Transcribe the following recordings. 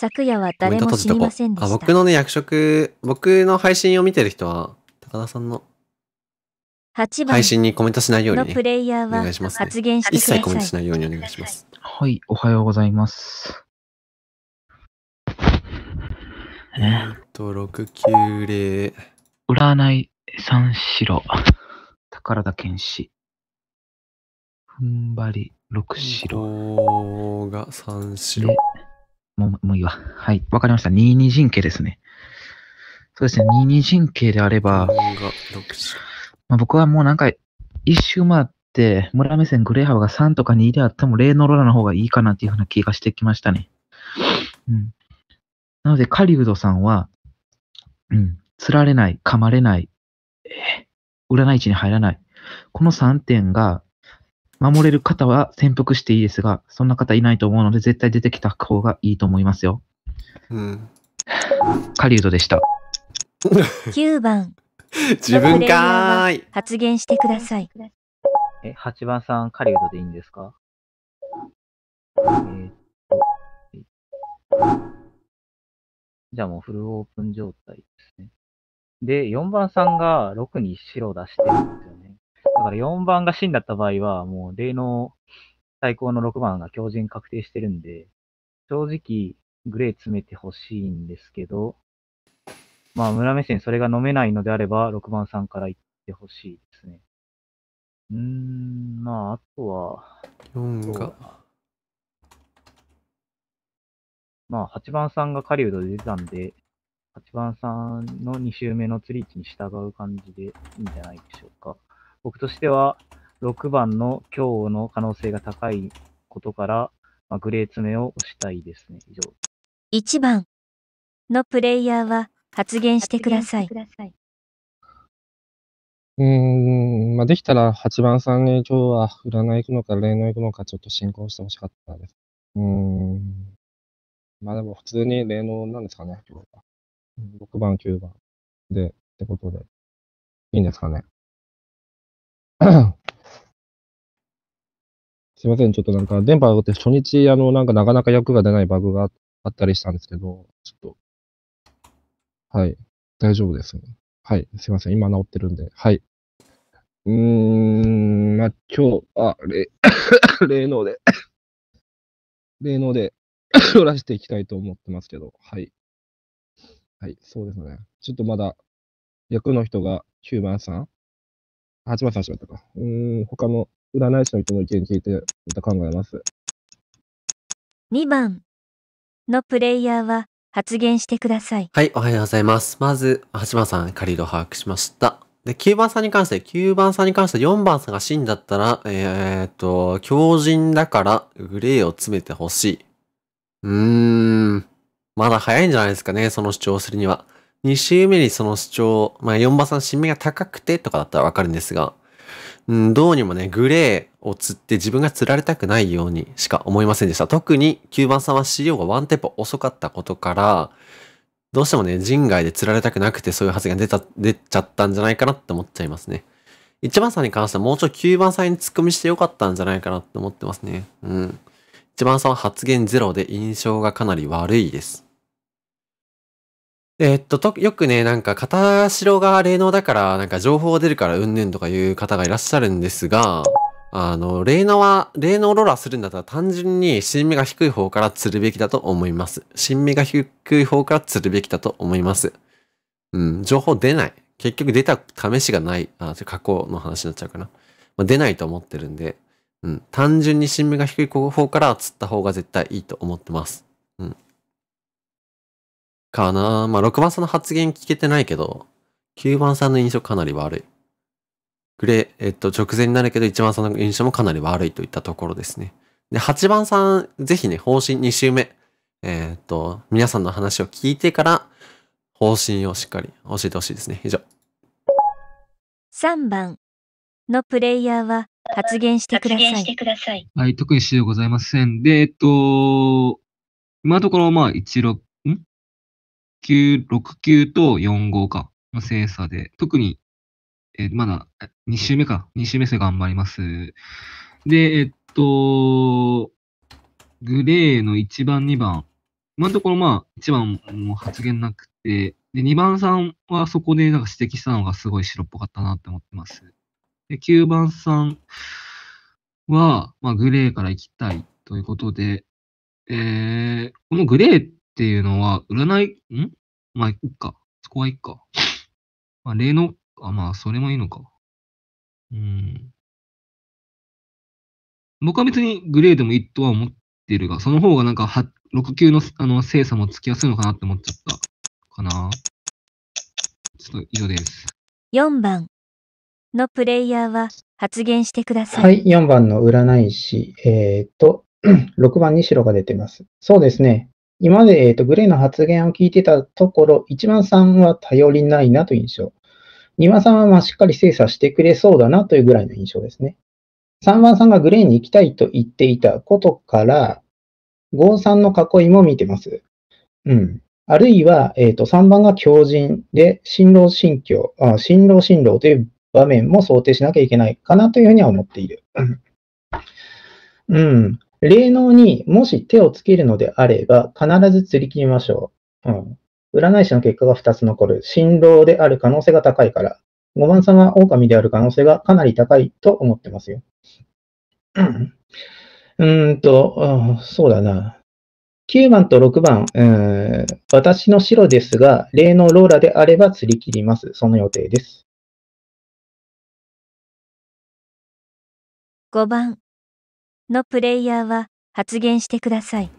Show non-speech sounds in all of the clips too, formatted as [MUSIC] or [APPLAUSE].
昨夜は誰もませんでした。僕のね、役職、僕の配信を見てる人は、高田さんの配信にコメントしないように、ね、プレイヤーは発言してください、一切コメントしないようにお願いします。はい、おはようございます。えっと、690。占い三四郎。宝田健志。踏ん張り六四郎。が三四郎。もう、もういいわ。はい。わかりました。二二陣形ですね。そうですね。二二陣形であれば、まあ、僕はもうなんか、一周回って、村目線グレーハブが3とか2であっても、例のロラの方がいいかなっていうふうな気がしてきましたね。うん。なので、カリウドさんは、うん、釣られない、噛まれない、えー、占い地に入らない。この3点が守れる方は潜伏していいですが、そんな方いないと思うので、絶対出てきた方がいいと思いますよ。うん。狩人でした。9 [LAUGHS] 番。自分かーい。発言してください。え、8番さん、狩人でいいんですかえー、っと、じゃあもうフルオープン状態ですね。で、4番さんが6に白出してるんですよね。だから4番が死んだった場合は、もう例の最高の6番が強靭確定してるんで、正直、グレー詰めてほしいんですけど、まあ、村目線それが飲めないのであれば、6番さんから行ってほしいですね。うーん、まあ、あとは、4が。まあ、8番さんが狩人で出たんで、8番さんの2周目の釣り位置に従う感じでいいんじゃないでしょうか。僕としては、6番の今日の可能性が高いことから、まあ、グレー詰めをしたいですね。以上。1番のプレイヤーは発言してください。うん、まあ、できたら8番さんに今日は占い行くのか、霊能行くのか、ちょっと進行してほしかったです。うん。まあでも普通に霊能なんですかね、今日は。6番、9番で、ってことで、いいんですかね。[COUGHS] すいません、ちょっとなんか、電波がって初日、あの、なんかなかなか役が出ないバグがあったりしたんですけど、ちょっと、はい、大丈夫です、はい、すいません、今治ってるんで、はい。うーん、まあ、今日、あ、れ [COUGHS] 霊能で [COUGHS] 霊能で降らしていきたいと思ってますけど、はい。はい、そうですね。ちょっとまだ、役の人が9番さん八幡さんしまったか。うん、他の占い師の人の意見聞いて、また考えます。2番のプレイヤーは発言してください。はい、おはようございます。まず、八幡さん、借り度把握しました。で、9番さんに関して、9番さんに関して4番さんが真だったら、えー、っと、強靭だからグレーを詰めてほしい。うーん、まだ早いんじゃないですかね、その主張するには。2周目にその主張、まあ4番さん新目が高くてとかだったらわかるんですが、うん、どうにもね、グレーを釣って自分が釣られたくないようにしか思いませんでした。特に9番さんは CO がワンテンポ遅かったことから、どうしてもね、人外で釣られたくなくてそういう発言出た、出ちゃったんじゃないかなって思っちゃいますね。1番さんに関してはもうちょい9番さんに突っ込みしてよかったんじゃないかなって思ってますね。うん。1番さんは発言ゼロで印象がかなり悪いです。えっと、と、よくね、なんか、片白が霊能だから、なんか情報出るからうんぬんとかいう方がいらっしゃるんですが、あの、霊能は、霊能ローラーするんだったら単純に新芽が低い方から釣るべきだと思います。新芽が低い方から釣るべきだと思います。うん、情報出ない。結局出た試しがない。あ、過去の話になっちゃうかな。まあ、出ないと思ってるんで、うん、単純に新芽が低い方から釣った方が絶対いいと思ってます。かなまあ、6番さんの発言聞けてないけど、9番さんの印象かなり悪い。グレー、えっと、直前になるけど、1番さんの印象もかなり悪いといったところですね。で、8番さん、ぜひね、方針2週目、えー、っと、皆さんの話を聞いてから、方針をしっかり教えてほしいですね。以上。3番のプレイヤーは発言してください。はい、特に指導ございません。で、えっと、今のところ、まあ、16 6 9と4号かの精査で、特に、えー、まだ2週目か、2週目生頑張ります。で、えっと、グレーの1番、2番、今のところまあ、1番も発言なくて、で、2番さんはそこでなんか指摘したのがすごい白っぽかったなって思ってます。で、9番さんは、まあ、グレーから行きたいということで、えー、このグレーっっていうのは、占い、んまあ、いっか。そこはいっか。まあ、例の、あ、まあ、それもいいのか。うん。僕は別にグレーでもいいとは思ってるが、その方がなんか、6級のあの精査もつきやすいのかなって思っちゃったかな。ちょっと以上です。4番のプレイヤーは発言してください。はい、4番の占い師、えー、と、6 [CLEARS THROAT] 番に白が出てます。そうですね。今まで、えと、グレーの発言を聞いてたところ、1番さんは頼りないなという印象。2番さんはまあしっかり精査してくれそうだなというぐらいの印象ですね。3番さんがグレーに行きたいと言っていたことから、5さんの囲いも見てます。うん。あるいは、えっ、ー、と、3番が強靭で、新郎新教、新郎新郎という場面も想定しなきゃいけないかなというふうには思っている。うん。霊能にもし手をつけるのであれば、必ず釣り切りましょう。うん。占い師の結果が2つ残る。新郎である可能性が高いから。5番さんは狼である可能性がかなり高いと思ってますよ。うん、んと、そうだな。9番と6番、うん、私の白ですが、例のローラであれば釣り切ります。その予定です。5番、のプレイヤーは発言してください。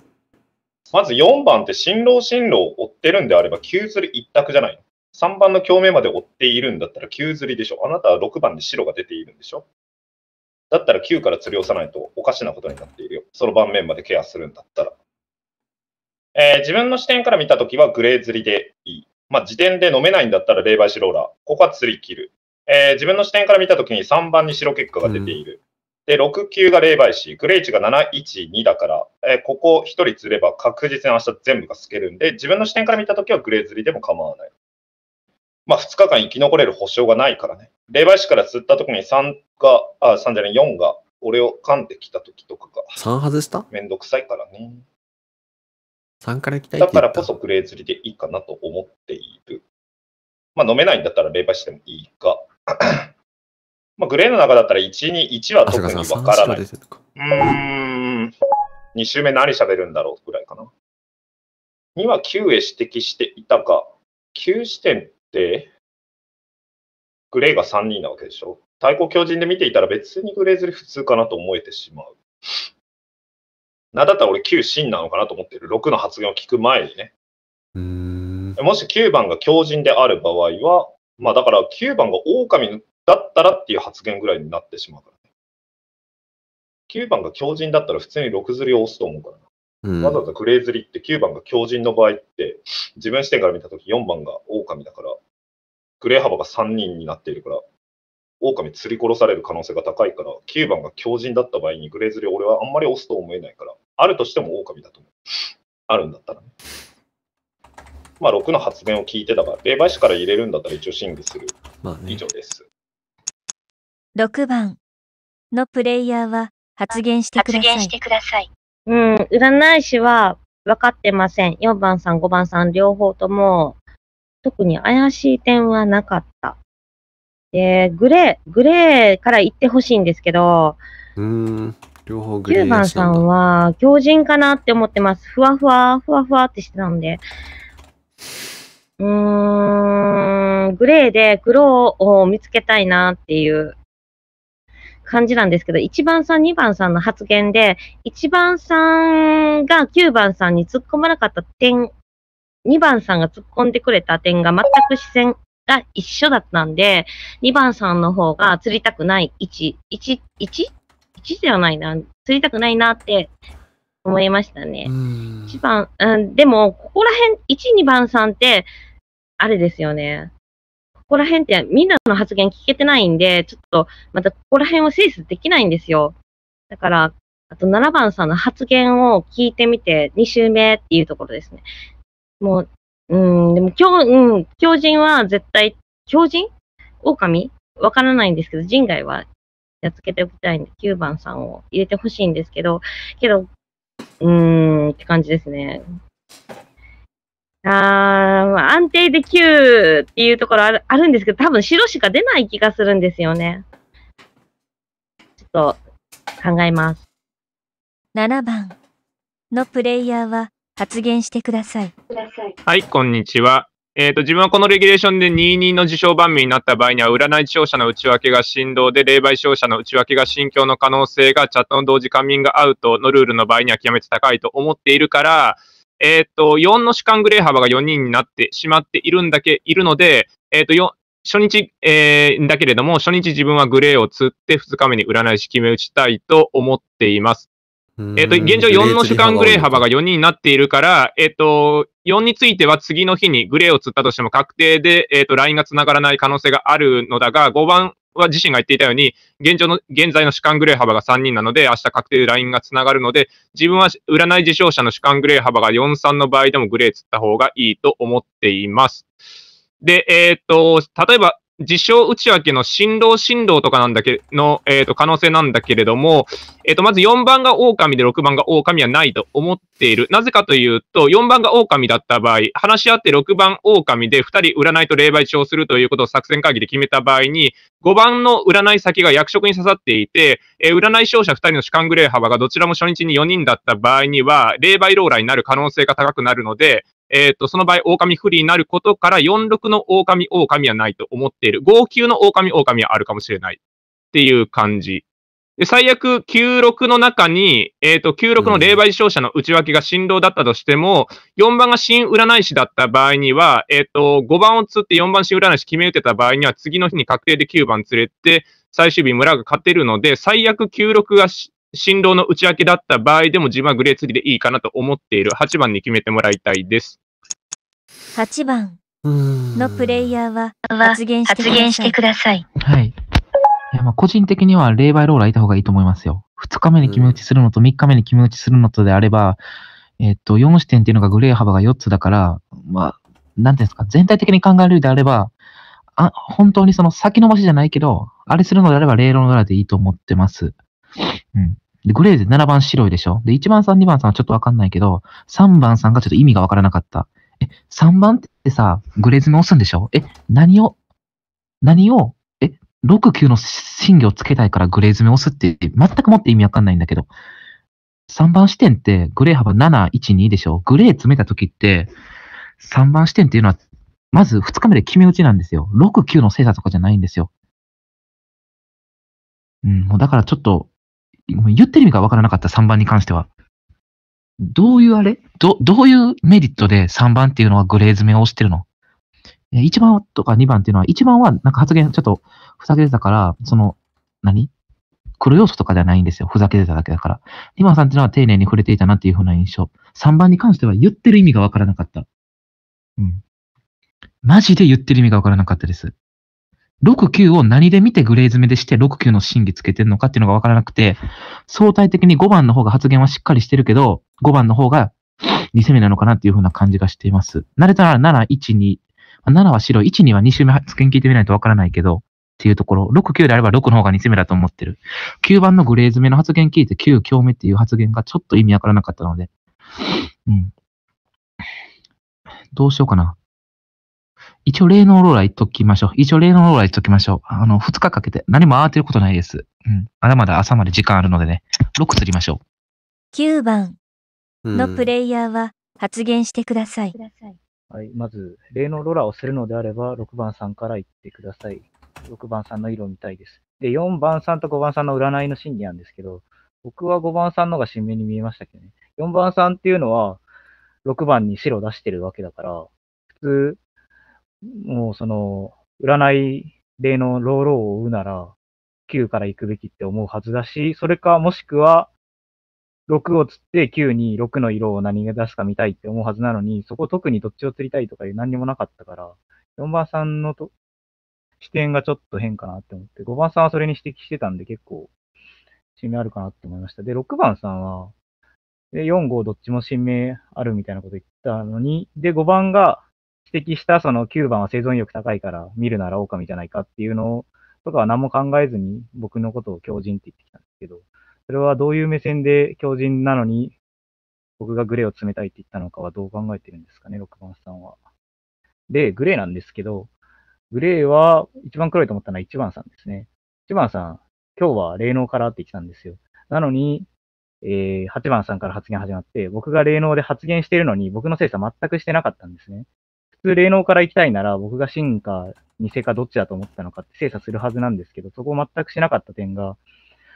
まず4番って新郎新郎を追ってるんであれば、9釣り一択じゃない3番の共鳴まで追っているんだったら9釣りでしょ。あなたは6番で白が出ているんでしょ。だったら9から釣り押さないとおかしなことになっているよ。その盤面までケアするんだったら。えー、自分の視点から見た時はグレー釣りでいい。まあ、時点で飲めないんだったら霊媒師ローラー。ここは釣り切る。えー、自分の視点から見た時に3番に白結果が出ている。で、6級が霊媒師、グレイチが712だから、えー、ここ1人釣れば確実に明日全部が透けるんで、自分の視点から見たときはグレー釣りでも構わない。まあ、2日間生き残れる保証がないからね。霊媒師から釣ったときに3が、あ、3じゃない、4が、俺を噛んできたときとかが。3外しためんどくさいからね。3から行きたいだからこそグレー釣りでいいかなと思っている。まあ、飲めないんだったら霊媒師でもいいか。まあ、グレーの中だったら1 2、1は特にわからない。うーん。2周目何喋るんだろうぐらいかな。2は9へ指摘していたが、9視点って、グレーが3人なわけでしょ。対抗強靭で見ていたら別にグレーズリ普通かなと思えてしまう。なんだったら俺9真なのかなと思ってる。6の発言を聞く前にね。もし9番が強靭である場合は、まあだから9番が狼だったらっていう発言ぐらいになってしまうからね。9番が強靭だったら普通に6釣りを押すと思うからな。うん、わざわざグレーズリって9番が強靭の場合って自分視点から見たとき4番が狼だからグレー幅が3人になっているから狼釣り殺される可能性が高いから9番が強靭だった場合にグレーズリ俺はあんまり押すと思えないからあるとしても狼だと思う。あるんだったらね。まあ6の発言を聞いてたから霊媒師から入れるんだったら一応審議する。まあね、以上です。6番のプレイヤーは発言してください。発言してください。うん、占い師は分かってません。4番さん、5番さん、両方とも、特に怪しい点はなかった。で、グレー、グレーから言ってほしいんですけど、うん、両方グレー。9番さんは、強人かなって思ってます。ふわふわ、ふわふわってしてたんで。うーん、グレーで黒を見つけたいなっていう感じなんですけど、1番さん、2番さんの発言で、1番さんが9番さんに突っ込まなかった点、2番さんが突っ込んでくれた点が全く視線が一緒だったんで、2番さんの方が釣りたくない位置、1、1? 1ではないな、釣りたくないなって思いましたね。1番、うん、でも、ここら辺、1、2番さんって、あれですよね。ここら辺ってみんなの発言聞けてないんで、ちょっとまたここら辺を精査できないんですよ。だから、あと7番さんの発言を聞いてみて、2週目っていうところですね。もう、うん、でも、日うん、狂人は絶対、狂人狼わからないんですけど、人外はやっつけておきたいんで、9番さんを入れてほしいんですけど、けど、うーん、って感じですね。あ安定で9っていうところあるあるんですけど、多分白しか出ない気がするんですよね。ちょっと考えます。7番のプレイヤーは発言してください。はい、こんにちは。えっ、ー、と、自分はこのレギュレーションで22の受賞番組になった場合には、占い勝者の内訳が振動で、霊媒勝者の内訳が心境の可能性が、チャットの同時カミングアウトのルールの場合には極めて高いと思っているから、えっ、と、4の主観グレー幅が4人になってしまっているんだけ、いるので、えっ、と、よ初日、えー、だけれども、初日自分はグレーを釣って2日目に占い師決め打ちたいと思っています。えっ、ー、と、現状4の主観グレー幅が4人になっているから、えっ、ー、と、4については次の日にグレーを釣ったとしても確定で、えっ、ー、と、ラインが繋がらない可能性があるのだが、5番は自身が言っていたように、現状の、現在の主観グレー幅が3人なので、明日確定ラインがつながるので、自分は占い受賞者の主観グレー幅が4、3の場合でもグレーつった方がいいと思っています。で、えっ、と、例えば、自称内訳の振動振動とかなんだけの、えっ、ー、と、可能性なんだけれども、えっ、ー、と、まず4番が狼で6番が狼はないと思っている。なぜかというと、4番が狼だった場合、話し合って6番狼で2人占いと霊媒帳するということを作戦会議で決めた場合に、5番の占い先が役職に刺さっていて、えー、占い勝者2人の主観グレー幅がどちらも初日に4人だった場合には、霊媒ローラーになる可能性が高くなるので、えっ、ー、と、その場合、狼不利になることから、46の狼狼はないと思っている。59の狼狼はあるかもしれない。っていう感じ。で、最悪、96の中に、えっ、ー、と、96の霊媒勝者の内訳が新郎だったとしても、4番が新占い師だった場合には、えっ、ー、と、5番を釣って4番新占い師決め打てた場合には、次の日に確定で9番釣れて、最終日村が勝てるので、最悪96が新郎の内訳だった場合でも自分はグレー3でいいかなと思っている8番に決めてもらいたいです。8番のプレイヤーは発言してください。ださい。はい。いや、まあ個人的には霊媒ローラーいた方がいいと思いますよ。2日目に決め打ちするのと3日目に決め打ちするのとであれば、えっと、4視点っていうのがグレー幅が4つだから、まあ、ですか、全体的に考えるであれば、あ本当にその先延ばしじゃないけど、あれするのであれば、霊ローラーでいいと思ってます。うん。で、グレーで7番白いでしょで、1番さん、2番さんはちょっとわかんないけど、3番さんがちょっと意味がわからなかった。え、3番ってさ、グレーズの押すんでしょえ、何を、何を、え、6、9の信をつけたいからグレーズめ押すって、全くもって意味わかんないんだけど、3番視点ってグレー幅7、1、2でしょグレー詰めた時って、3番視点っていうのは、まず2日目で決め打ちなんですよ。6、9の精査とかじゃないんですよ。うん、もうだからちょっと、言ってる意味がわからなかった3番に関しては。どういうあれど、どういうメリットで3番っていうのはグレー詰めをしてるの ?1 番とか2番っていうのは、1番はなんか発言ちょっとふざけてたから、その、何黒要素とかではないんですよ。ふざけてただけだから。2番さんっていうのは丁寧に触れていたなっていうふうな印象。3番に関しては言ってる意味がわからなかった。うん。マジで言ってる意味がわからなかったです。6、9を何で見てグレー詰めでして、6、9の審議つけてるのかっていうのがわからなくて、相対的に5番の方が発言はしっかりしてるけど、5番の方が2攻めなのかなっていうふうな感じがしています。慣れたら7、1、2、7は白、1、には2周目発言聞いてみないとわからないけど、っていうところ、6、9であれば6の方が2攻めだと思ってる。9番のグレー詰めの発言聞いて9、強めっていう発言がちょっと意味わからなかったので、うん。どうしようかな。一応例のローラー言っときましょう。一応例のローラー言っときましょう。あの、二日かけて何も慌てることないです。うん。まだまだ朝まで時間あるのでね。6釣りましょう。9番のプレイヤーは発言してください。はい。まず、例のローラーをするのであれば、6番さんから言ってください。6番さんの色を見たいです。で、4番さんと5番さんの占いの心理なんですけど、僕は5番さんのが新芽に見えましたけどね。4番さんっていうのは、6番に白出してるわけだから、普通、もうその、占い例の老老を追うなら、9から行くべきって思うはずだし、それかもしくは、6を釣って9に6の色を何が出すか見たいって思うはずなのに、そこ特にどっちを釣りたいとかいう何にもなかったから、4番さんのと視点がちょっと変かなって思って、5番さんはそれに指摘してたんで結構、新名あるかなって思いました。で、6番さんは、で、4、5どっちも新名あるみたいなこと言ったのに、で、5番が指摘したその9番は生存力高いから見るなら狼じゃないかっていうのとかは何も考えずに僕のことを狂人って言ってきたんですけど、それはどういう目線で狂人なのに僕がグレーを詰めたいって言ったのかはどう考えてるんですかね、6番さんは。で、グレーなんですけど、グレーは一番黒いと思ったのは1番さんですね。1番さん、今日は霊能からって言ってたんですよ。なのに、えー、8番さんから発言始まって、僕が霊能で発言してるのに、僕の精査全くしてなかったんですね。普通霊能から行きたいなら、僕が真か偽かどっちだと思ったのかって精査するはずなんですけど、そこを全くしなかった点が、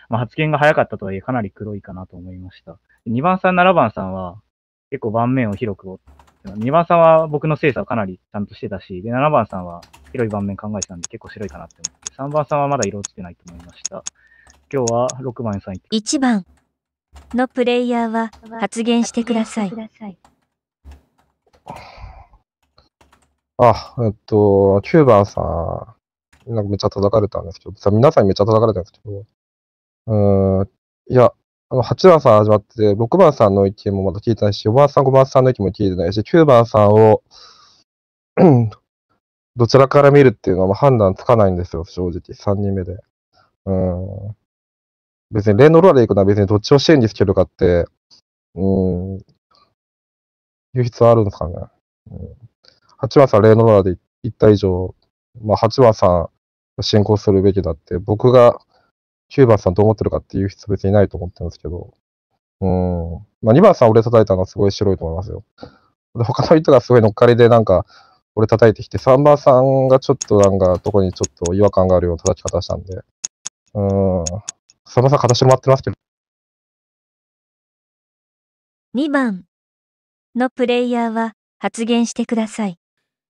まあ、発言が早かったとはいえかなり黒いかなと思いました。2番さん、7番さんは結構盤面を広く、2番さんは僕の精査をかなりちゃんとしてたし、で、7番さんは広い盤面考えてたんで結構白いかなって思って、3番さんはまだ色落ちてないと思いました。今日は6番さん1番のプレイヤーは発言してください。あ、えっと、9番さん、なんかめっちゃ叩かれたんですけど、さ皆さんにめっちゃ叩かれたんですけど、うん、いや、あの、8番さん始まってて、6番さんの意見もまだ聞いてないし、4番さん、5番さんの意見も聞いてないし、9番さんをどちらから見るっていうのは判断つかないんですよ、正直。3人目で。うん。別に、レンローラで行くのは別にどっちを支援につけるかって、うん、いう必要あるんですかね。うん8番さんの7で言った以上、まあ、8番さん進行するべきだって、僕が9番さんどう思ってるかっていう人別にないと思ってるんですけど、うん。まあ、2番さん俺叩いたのはすごい白いと思いますよ。他の人がすごい乗っかりでなんか、俺叩いてきて、3番さんがちょっとなんか、どこにちょっと違和感があるような叩き方したんで、うん。3番さん形回ってますけど。2番のプレイヤーは発言してください。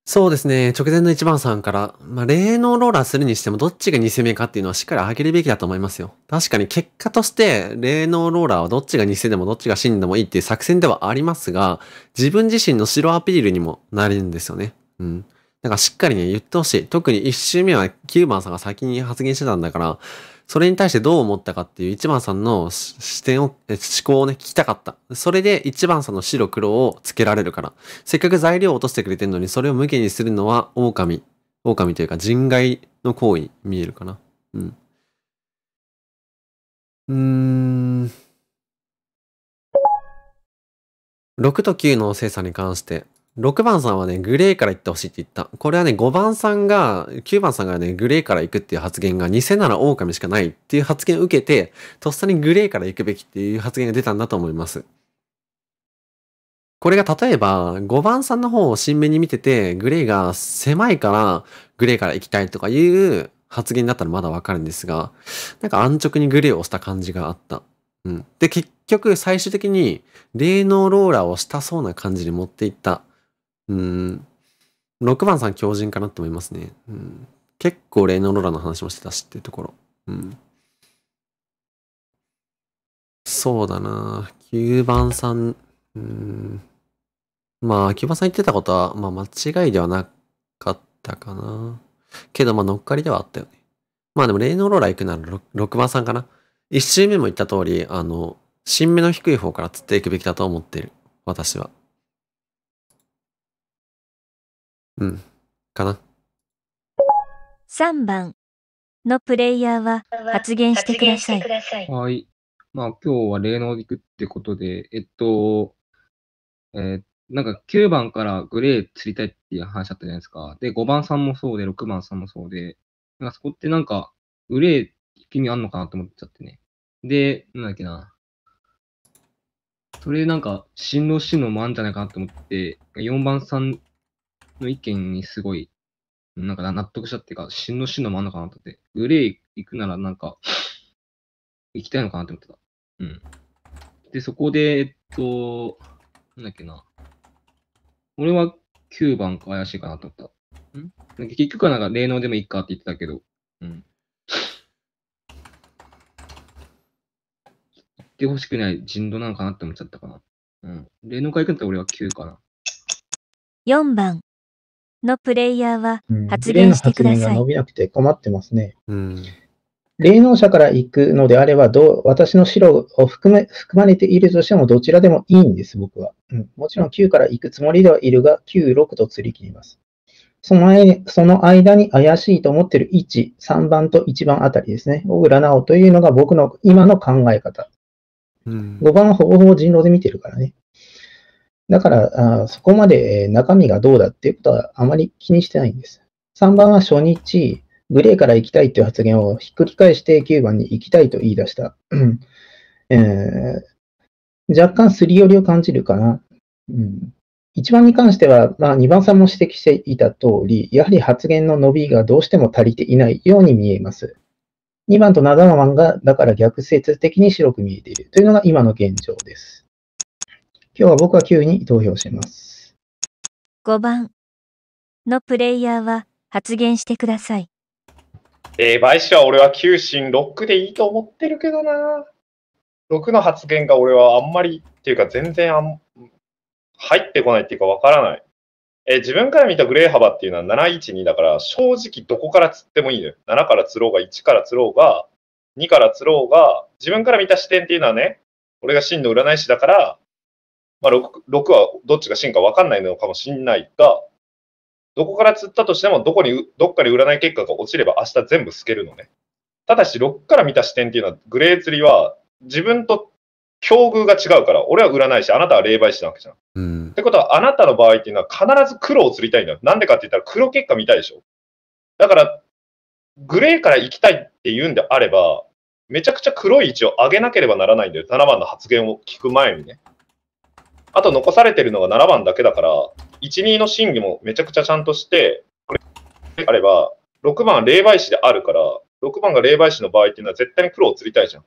そうですね。直前の1番さんから、まあ、霊能ローラーするにしてもどっちが偽名かっていうのはしっかり上げるべきだと思いますよ。確かに結果として、霊能ローラーはどっちが偽でもどっちが真でもいいっていう作戦ではありますが、自分自身の白アピールにもなるんですよね。うん。だからしっかりね、言ってほしい。特に1周目は9番さんが先に発言してたんだから、それに対してどう思ったかっていう一番さんの視点を、思考をね、聞きたかった。それで一番さんの白黒をつけられるから。せっかく材料を落としてくれてるのに、それを無限にするのは狼。狼というか人外の行為に見えるかな。うん。うーん。6と9の精査に関して、6番さんはね、グレーから行ってほしいって言った。これはね、5番さんが、9番さんがね、グレーから行くっていう発言が、偽なら狼しかないっていう発言を受けて、とっさにグレーから行くべきっていう発言が出たんだと思います。これが例えば、5番さんの方を新目に見てて、グレーが狭いから、グレーから行きたいとかいう発言だったらまだわかるんですが、なんか安直にグレーを押した感じがあった。うん。で、結局最終的に、霊能ローラーをしたそうな感じに持っていった。うん。6番さん強人かなって思いますね。うん、結構レイノローラの話もしてたしっていうところ。うん。そうだな9番さん、うん。まあ、9番さん言ってたことは、まあ間違いではなかったかな。けど、まあ乗っかりではあったよね。まあでもレイノローラ行くなら 6, 6番さんかな。1周目も言った通り、あの、新芽の低い方から釣っていくべきだと思ってる。私は。うん。かな。3番のプレイヤーは発言してください。はい。まあ今日は例の軸ってことで、えっと、えー、なんか9番からグレー釣りたいっていう話だったじゃないですか。で、5番さんもそうで、6番さんもそうで、なんかそこってなんか、グレー意味あんのかなと思っちゃってね。で、なんだっけな。それでなんか、新郎新のもあるんじゃないかなと思って、4番さんの意見にすごい、なんか納得したっていうか、んのんのもあんのかなと思って、グレー行くならなんか、行きたいのかなって思ってた。うん。で、そこで、えっと、なんだっけな。俺は9番か怪しいかなと思った。んなんか結局はなんか霊能でもいいかって言ってたけど。うん。行ってほしくない人道なのかなって思っちゃったかな。うん。霊能会行くんだったら俺は9かな。4番。のプレイヤーは発言してください。うん、の発言が伸びなくて困ってますね。うん、霊能者から行くのであればどう、私の白を含め含まれているとしてもどちらでもいいんです、僕は。うん、もちろん9から行くつもりではいるが、9、6と釣り切ります。そのその間に怪しいと思っている1、3番と1番あたりですね。小倉直というのが僕の今の考え方。うん、5番はほぼほぼ人狼で見てるからね。だから、あそこまで中身がどうだっていうことはあまり気にしてないんです。3番は初日、グレーから行きたいという発言をひっくり返して9番に行きたいと言い出した。えー、若干すり寄りを感じるかな。うん、1番に関しては、まあ、2番さんも指摘していた通り、やはり発言の伸びがどうしても足りていないように見えます。2番と7番が、だから逆説的に白く見えているというのが今の現状です。今日は僕は9に投票します。5番のプレイヤーは発言してください。えー、買収は俺は9進6でいいと思ってるけどな。6の発言が俺はあんまりっていうか全然あん入ってこないっていうかわからない。えー、自分から見たグレー幅っていうのは712だから正直どこから釣ってもいいのよ。7から釣ろうが1から釣ろうが2から釣ろうが自分から見た視点っていうのはね、俺が真の占い師だからまあ6、6はどっちが真か分かんないのかもしれないが、どこから釣ったとしても、どこに、どっかで占い結果が落ちれば明日全部透けるのね。ただし、6から見た視点っていうのは、グレー釣りは、自分と境遇が違うから、俺は占い師、あなたは霊媒師なわけじゃん。うん、ってことは、あなたの場合っていうのは、必ず黒を釣りたいんだよ。なんでかって言ったら、黒結果見たいでしょ。だから、グレーから行きたいって言うんであれば、めちゃくちゃ黒い位置を上げなければならないんだよ。7番の発言を聞く前にね。あと残されてるのが7番だけだから、1、2の審議もめちゃくちゃちゃんとして、これあれば、6番は霊媒師であるから、6番が霊媒師の場合っていうのは絶対に黒を釣りたいじゃん。っ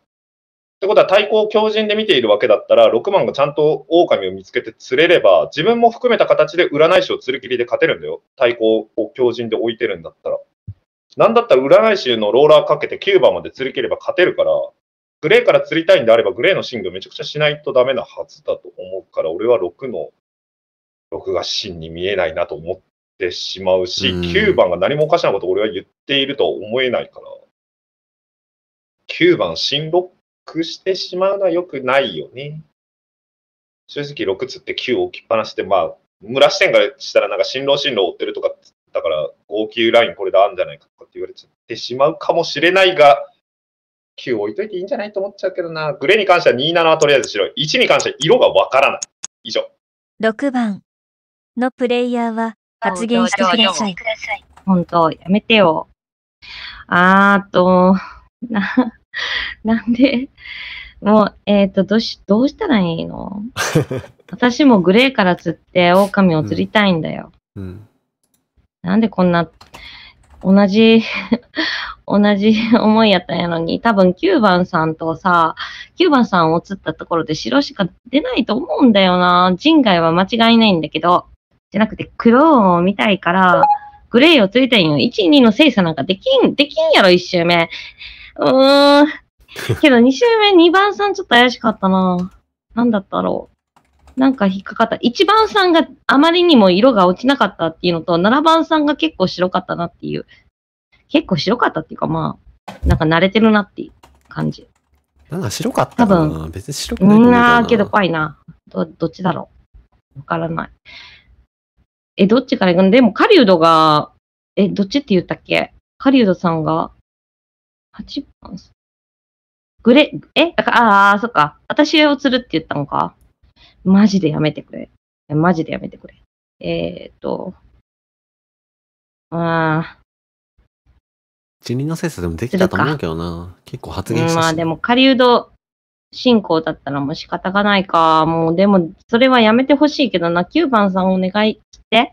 てことは対抗強靭で見ているわけだったら、6番がちゃんと狼を見つけて釣れれば、自分も含めた形で占い師を釣り切りで勝てるんだよ。対抗を強靭で置いてるんだったら。なんだったら占い師のローラーかけて9番まで釣り切れば勝てるから、グレーから釣りたいんであれば、グレーの進路めちゃくちゃしないとダメなはずだと思うから、俺は6の、6が真に見えないなと思ってしまうし、う9番が何もおかしなこと俺は言っているとは思えないから、9番、新ロックしてしまうのは良くないよね。正直6つって9置きっぱなしで、まあ、村視点からしたらなんか進路進路を追ってるとか、だから、号泣ラインこれであんじゃないかとかって言われてしまうかもしれないが、9置いといていいんじゃないと思っちゃうけどな。グレーに関しては27はとりあえず白い。1に関しては色がわからない。以上。6番のプレイヤーは発言してください。本当、やめてよ。あーと、な、なんで、もう、えっ、ー、と、どうし、どうしたらいいの私もグレーから釣って狼を釣りたいんだよ。うん。うん、なんでこんな、同じ [LAUGHS] 同じ思いやったんやのに、多分9番さんとさ、9番さんを釣ったところで白しか出ないと思うんだよな。人外は間違いないんだけど、じゃなくて黒を見たいから、グレーを釣りたいんよ。1、2の精査なんかできん、できんやろ、1周目。うーん。けど2周目2番さんちょっと怪しかったな。なんだったろうなんか引っかかった。1番さんがあまりにも色が落ちなかったっていうのと、7番さんが結構白かったなっていう。結構白かったっていうか、まあ、なんか慣れてるなっていう感じ。なんか白かったかな多分別に白くないな。なあ、けど怖いな。ど、どっちだろう。わからない。え、どっちから行くのでも、狩人が、え、どっちって言ったっけ狩人さんが、8番グレ、えああ、そっか。私を釣るって言ったのかマジでやめてくれ。マジでやめてくれ。えー、っと、ああ。辞任の精査でもできたと思うけどな。結構発言したし、まあでも、狩人進行だったらもう仕方がないか。もうでも、それはやめてほしいけどな。9番さんお願いして。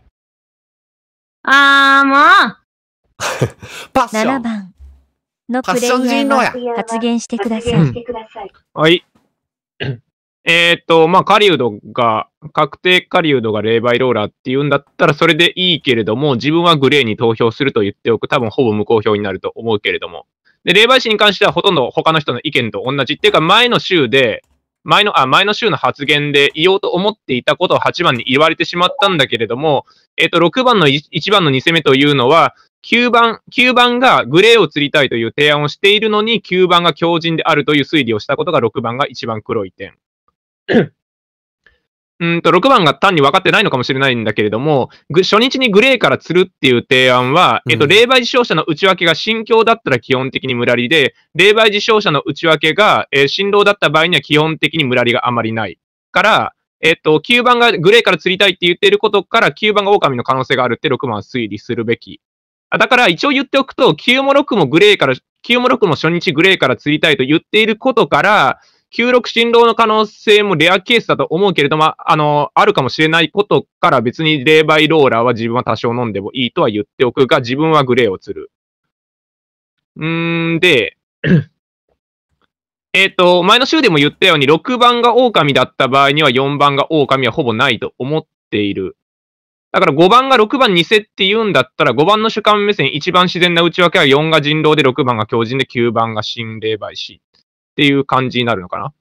あー、もう [LAUGHS] パッション !7 番のプレイヤーが発言してください。はい。えー、っと、まあ、ウドが、確定カリウドが霊媒ローラーっていうんだったら、それでいいけれども、自分はグレーに投票すると言っておく。多分、ほぼ無効票になると思うけれども。で、霊媒師に関しては、ほとんど他の人の意見と同じ。っていうか、前の週で、前の、あ、前の週の発言で言おうと思っていたことを8番に言われてしまったんだけれども、えっ、ー、と、6番の1番の2攻めというのは、9番、9番がグレーを釣りたいという提案をしているのに、9番が強靭であるという推理をしたことが6番が一番黒い点。[COUGHS] うんと6番が単に分かってないのかもしれないんだけれども、初日にグレーから釣るっていう提案は、えっと、霊媒自傷者の内訳が心境だったら基本的に無理で、霊媒自傷者の内訳が、えー、振動だった場合には基本的に無理があまりない。から、えっと、9番がグレーから釣りたいって言ってることから、9番が狼の可能性があるって6番は推理するべき。だから一応言っておくと、9も6もグレーから、9も6も初日グレーから釣りたいと言っていることから、九六新郎の可能性もレアケースだと思うけれども、あの、あるかもしれないことから別に霊媒ローラーは自分は多少飲んでもいいとは言っておくが、自分はグレーを釣る。うーん、で、えっ、と、前の週でも言ったように、6番が狼だった場合には4番が狼はほぼないと思っている。だから5番が6番偽って言うんだったら、5番の主観目線、一番自然な内訳は4が人狼で6番が狂人で9番が心霊媒師。っていう感じになるのかなっ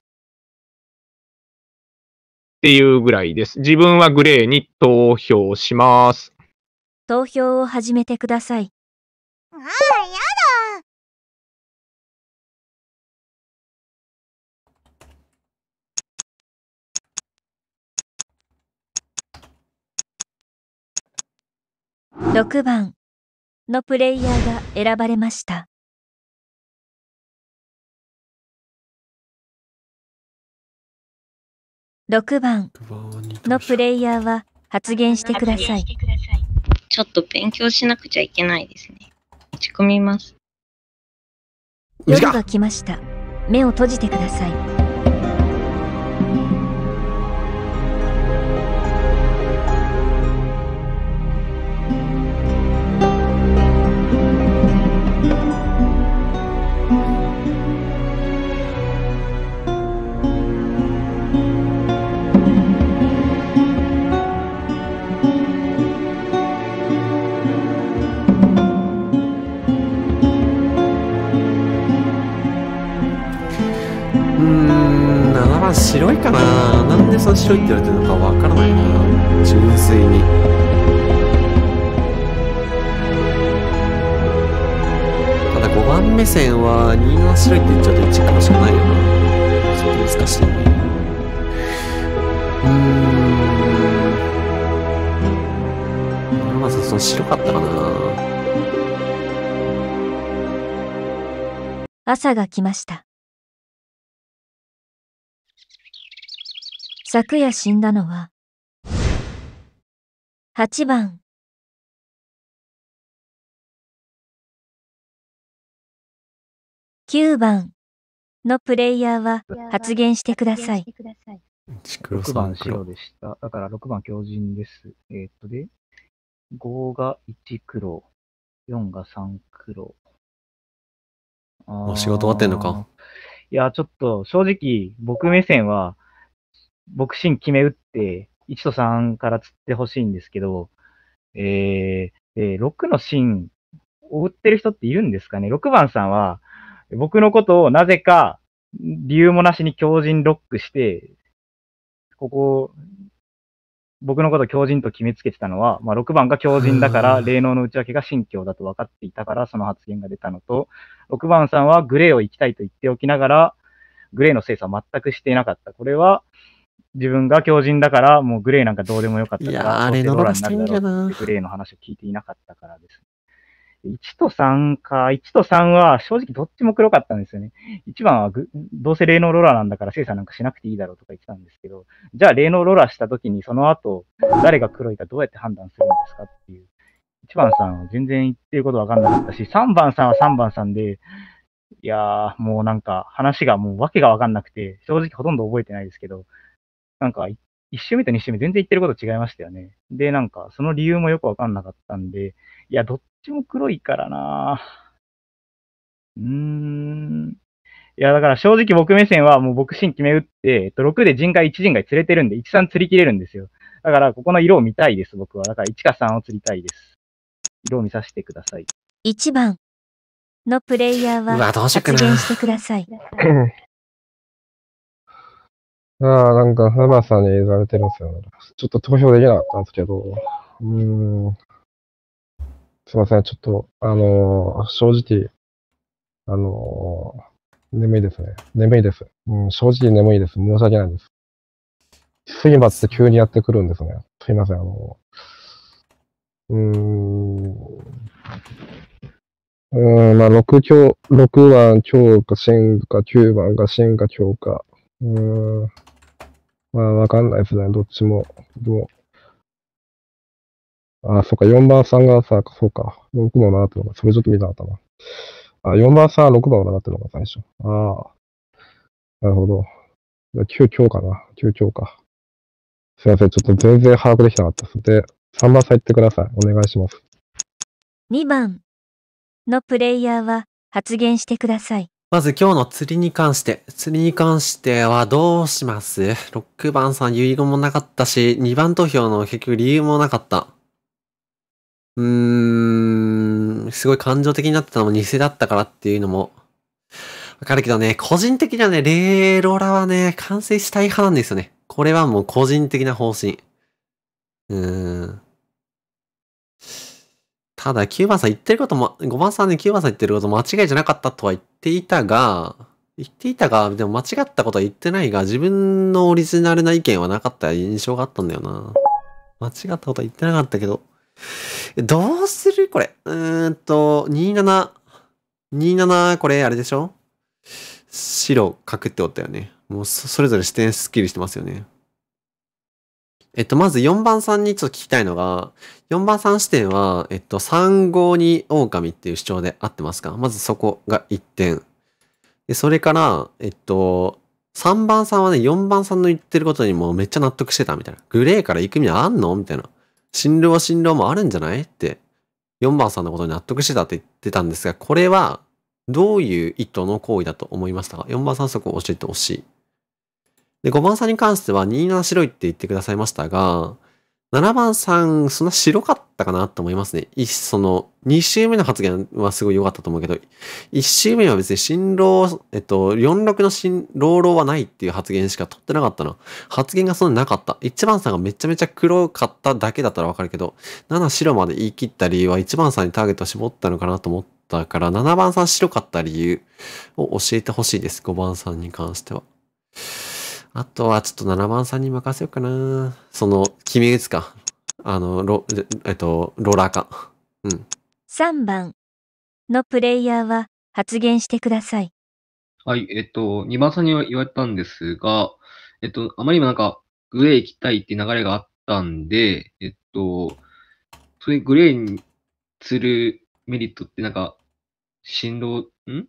ていうぐらいです。自分はグレーに投票します。投票を始めてください。ああ、やだ6番のプレイヤーが選ばれました。6番のプレイヤーは発言してください。ちょっと勉強しなくちゃいけないですね。打ち込みます。夜が来ました。目を閉じてください。白いかななんでその白いって言われてるのかわからないな純粋に。番目線は2の白いって言っちゃうと1かもしかないよなちょっと難しいねうんまずその白かったかな朝が来ました昨夜死んだのは、8番。9番のプレイヤーは発言してください。6番白でした。だから6番強靭です。えー、っとで、5が1黒、4が3黒。あ仕事終わってんのかいや、ちょっと正直僕目線は僕、クシン決め打って、1と3から釣ってほしいんですけど、えー、えー、6の芯を打ってる人っているんですかね ?6 番さんは、僕のことをなぜか、理由もなしに強靭ロックして、ここ、僕のこと強靭と決めつけてたのは、まあ、6番が強靭だから、[LAUGHS] 霊能の内訳が信教だと分かっていたから、その発言が出たのと、6番さんはグレーを行きたいと言っておきながら、グレーの精査を全くしていなかった。これは、自分が狂人だから、もうグレーなんかどうでもよかったから、あれの逃したいんだてグレーの話を聞いていなかったからです、1と3か、1と3は正直どっちも黒かったんですよね。1番はどうせ霊能ローラーなんだから精査なんかしなくていいだろうとか言ってたんですけど、じゃあ霊能ローラーした時にその後、誰が黒いかどうやって判断するんですかっていう。1番さんは全然言ってることわかんなかったし、3番さんは3番さんで、いやー、もうなんか話がもう訳がわかんなくて、正直ほとんど覚えてないですけど、なんか、一周目と二周目全然言ってること違いましたよね。で、なんか、その理由もよくわかんなかったんで、いや、どっちも黒いからなうーん。いや、だから正直僕目線はもう僕新決め打って、えっと、6で人外1人外釣れてるんで、1、3釣り切れるんですよ。だから、ここの色を見たいです、僕は。だから、1か3を釣りたいです。色を見させてください。1番のプレイヤーは、うわ、どうし発言してください。[LAUGHS] ああ、なんか、ハマさんに言われてるんですよね。ちょっと投票できなかったんですけど、うん。すいません、ちょっと、あのー、正直、あのー、眠いですね。眠いです。うん、正直眠いです。申し訳ないです。睡魔って急にやってくるんですね。すいません、あのー、うーん。うん、まあ、6強、6番強か、進化、か、9番が進化、強か。うん。まあ、わかんないですね、どっちも。でも、ああ、そっか、4番さんがさ、そうか、6番なってのが、それちょっと見たかったな。ああ、4番さん、6番なってのが最初。ああ、なるほど。9強かな、9強か。すいません、ちょっと全然把握できなかったです。で、3番さん行ってください。お願いします。2番のプレイヤーは発言してください。まず今日の釣りに関して、釣りに関してはどうします ?6 番さん遺言もなかったし、2番投票の結局理由もなかった。うーん、すごい感情的になってたのも偽だったからっていうのも、わかるけどね、個人的にはね、レーロラはね、完成したい派なんですよね。これはもう個人的な方針。うーん。ただ、9番さん言ってることも、5番さんで9番さん言ってること間違いじゃなかったとは言っていたが、言っていたが、でも間違ったことは言ってないが、自分のオリジナルな意見はなかった印象があったんだよな。間違ったことは言ってなかったけど。どうするこれ。うーんと、27。27、これ、あれでしょ白、角っておったよね。もうそ、それぞれ視点スッキリしてますよね。えっと、まず4番さんにちょっと聞きたいのが、4番さん視点は、えっと、3号に狼っていう主張で合ってますかまずそこが1点。で、それから、えっと、3番さんはね、4番さんの言ってることにもめっちゃ納得してたみたいな。グレーから行く意味あんのみたいな。診療は診療もあるんじゃないって、4番さんのことに納得してたって言ってたんですが、これは、どういう意図の行為だと思いましたか ?4 番さんそこを教えてほしい。で、5番さんに関しては27白いって言ってくださいましたが、7番さん、そんな白かったかなと思いますね。いその、2周目の発言はすごい良かったと思うけど、1周目は別に新郎、えっと、46の新老老はないっていう発言しか取ってなかったな。発言がそんななかった。1番さんがめちゃめちゃ黒かっただけだったらわかるけど、7白まで言い切った理由は1番さんにターゲットを絞ったのかなと思ったから、7番さん白かった理由を教えてほしいです。5番さんに関しては。あとはちょっと7番さんに任せようかな。その、決め打つか。あの、ロ、えっと、ローラーか。うん。3番のプレイヤーは発言してください。はい、えっと、2番さんには言われたんですが、えっと、あまりにもなんか、グレー行きたいって流れがあったんで、えっと、そういうグレーにするメリットってなんか、振動、ん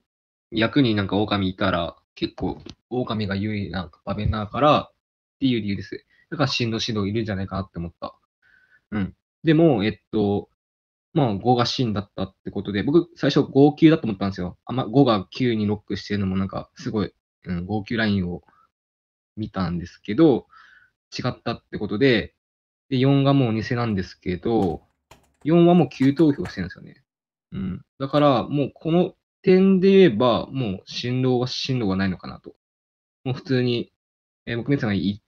役になんか狼いたら、結構、狼が優位な場面だからっていう理由です。だから、進路指導いるんじゃないかなって思った。うん。でも、えっと、まあ、5が真だったってことで、僕、最初5級だと思ったんですよ。あんま5が9にロックしてるのもなんか、すごい、うん、5級ラインを見たんですけど、違ったってことで、で、4がもう偽なんですけど、4はもう9投票してるんですよね。うん。だから、もうこの点で言えば、もう振動は振動がないのかなと。もう普通に、えー、僕みさんが1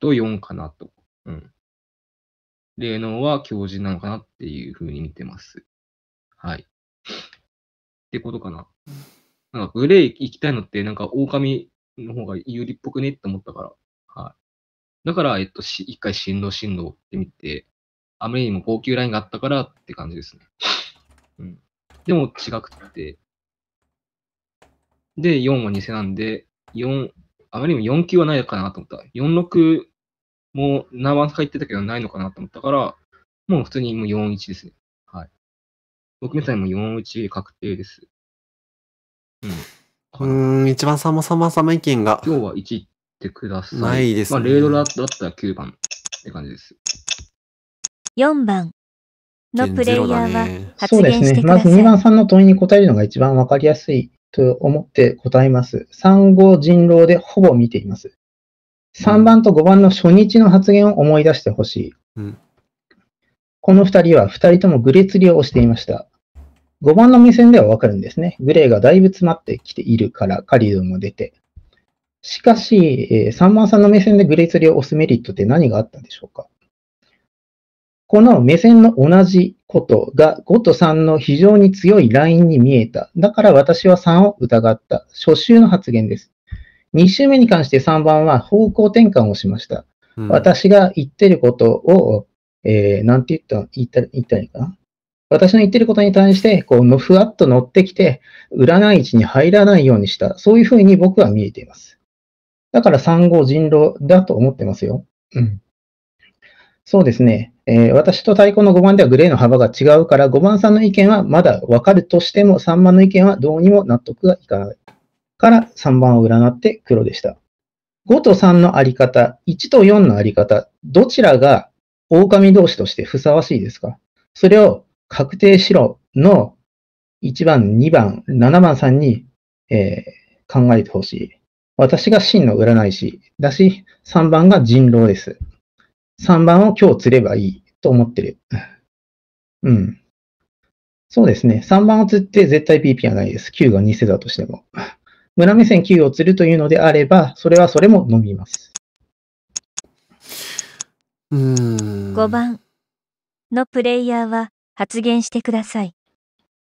と4かなと。うん。霊能は強靭なのかなっていうふうに見てます。はい。ってことかな。なんか、グレー行きたいのって、なんか、狼の方が有利っぽくねって思ったから。はい。だから、えっと、し一回振動振動ってみて、あまりにも高級ラインがあったからって感じですね。うん。でも違くって、で、4は偽なんで、4、あまりにも4級はないかなと思った。46も何番か言ってたけどないのかなと思ったから、もう普通にもう41ですね。はい。僕みたいにも41確定です。うん。うん、一番さまさまま意見が。今日は1ってください。ないです、ね、まあ、レードだったら9番って感じです。4番のプレイヤーは発言してください。ね、まず2番さんの問いに答えるのが一番わかりやすいと思って答えます。産後人狼でほぼ見ています。3番と5番の初日の発言を思い出してほしい。この2人は2人ともグレツリをしていました。5番の目線ではわかるんですね。グレーがだいぶ詰まってきているから、カリドも出て。しかし、えー、3番さんの目線でグレ釣ツリを押すメリットって何があったんでしょうかこの目線の同じことが5と3の非常に強いラインに見えた。だから私は3を疑った。初週の発言です。2週目に関して3番は方向転換をしました。うん、私が言ってることを、えー、なんて言った、言った言ったらいいかな。私の言ってることに対して、こうふわっと乗ってきて、占い位置に入らないようにした。そういうふうに僕は見えています。だから3号人狼だと思ってますよ。うん。そうですね。えー、私と太鼓の5番ではグレーの幅が違うから、5番さんの意見はまだわかるとしても、3番の意見はどうにも納得がいかない。から3番を占って黒でした。5と3のあり方、1と4のあり方、どちらが狼同士としてふさわしいですかそれを確定白の1番、2番、7番さんに、えー、考えてほしい。私が真の占い師だし、3番が人狼です。3番を今日釣ればいいと思ってる。うん。そうですね。3番を釣って絶対 PP はないです。9が偽だとしても。村目線9を釣るというのであれば、それはそれも飲みます。うん。5番のプレイヤーは発言してください。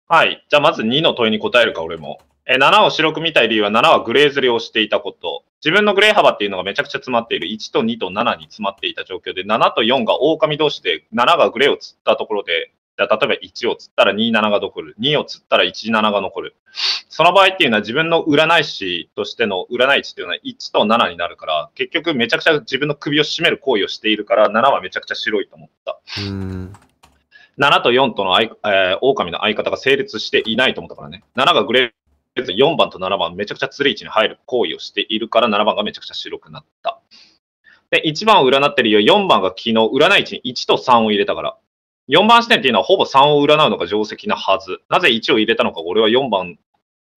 はい。じゃあまず2の問いに答えるか、俺も。え7を白く見たい理由は7はグレーズりをしていたこと。自分のグレー幅っていうのがめちゃくちゃ詰まっている。1と2と7に詰まっていた状況で、7と4が狼同士で、7がグレーを釣ったところで、例えば1を釣ったら27が残る。2を釣ったら17が残る。その場合っていうのは自分の占い師としての占い師っていうのは1と7になるから、結局めちゃくちゃ自分の首を絞める行為をしているから、7はめちゃくちゃ白いと思った。7と4との、えー、狼の相方が成立していないと思ったからね。7がグレえず4番と7番、めちゃくちゃ釣り位置に入る行為をしているから、7番がめちゃくちゃ白くなった。で、1番を占ってるよ。4番が昨日、占い値に1と3を入れたから。4番視点っていうのは、ほぼ3を占うのが定石なはず。なぜ1を入れたのか、俺は4番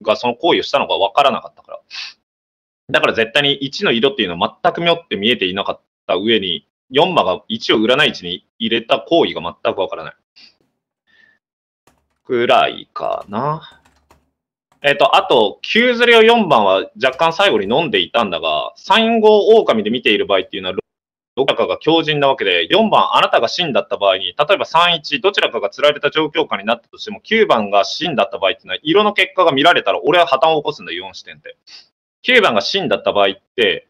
がその行為をしたのか分からなかったから。だから絶対に1の色っていうのは全く妙って見えていなかった上に、4番が1を占い値に入れた行為が全く分からない。くらいかな。えっ、ー、と、あと、9ずれを4番は若干最後に飲んでいたんだが、3号狼で見ている場合っていうのは、どちらかが強靭なわけで、4番、あなたが真だった場合に、例えば3、1、どちらかが釣られた状況下になったとしても、9番が真だった場合っていうのは、色の結果が見られたら、俺は破綻を起こすんだよ、4視点で。9番が真だった場合って、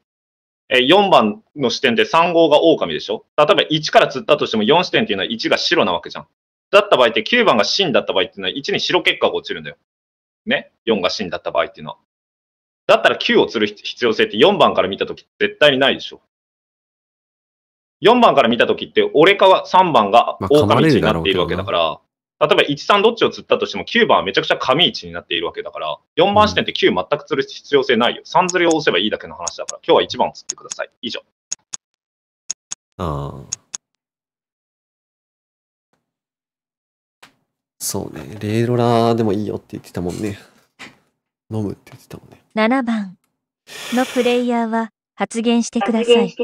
え4番の視点で3号が狼でしょ例えば1から釣ったとしても4視点っていうのは1が白なわけじゃん。だった場合って9番が真だった場合っていうのは1に白結果が落ちるんだよ。ね、4が死んだった場合っていうのは。だったら9を釣る必要性って4番から見たとき絶対にないでしょ。4番から見たときって、俺か3番が狼1になっているわけだから、例えば1、3どっちを釣ったとしても9番はめちゃくちゃ紙1になっているわけだから、4番視点って9全く釣る必要性ないよ。3釣りを押せばいいだけの話だから、今日は1番を釣ってください。以上。ああ。そうね。レイロラでもいいよって言ってたもんね。飲むって言ってたもんね。7番のプレイヤーは発言してください。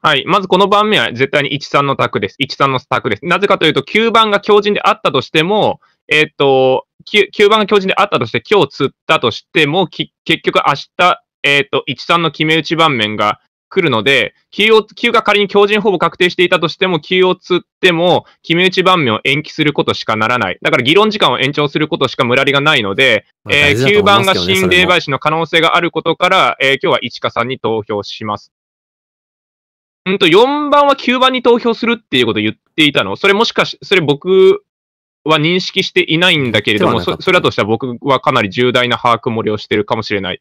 はい。まずこの番目は絶対に13の卓です。13の卓です。なぜかというと、9番が強靭であったとしても、えっ、と9、9番が強靭であったとして、今日釣ったとしても、結局明日、えっ、と、13の決め打ち盤面が来るので、q Q が仮に強靭ほぼ確定していたとしても、Q を釣っても、決め打ち盤面を延期することしかならない。だから議論時間を延長することしか無駄りがないので、まあね、えー、番が新霊媒師の可能性があることから、えー、今日は1か3に投票します。うんと、4番は9番に投票するっていうことを言っていたのそれもしかし、それ僕は認識していないんだけれども、そそれだとしたら僕はかなり重大な把握漏れをしてるかもしれない。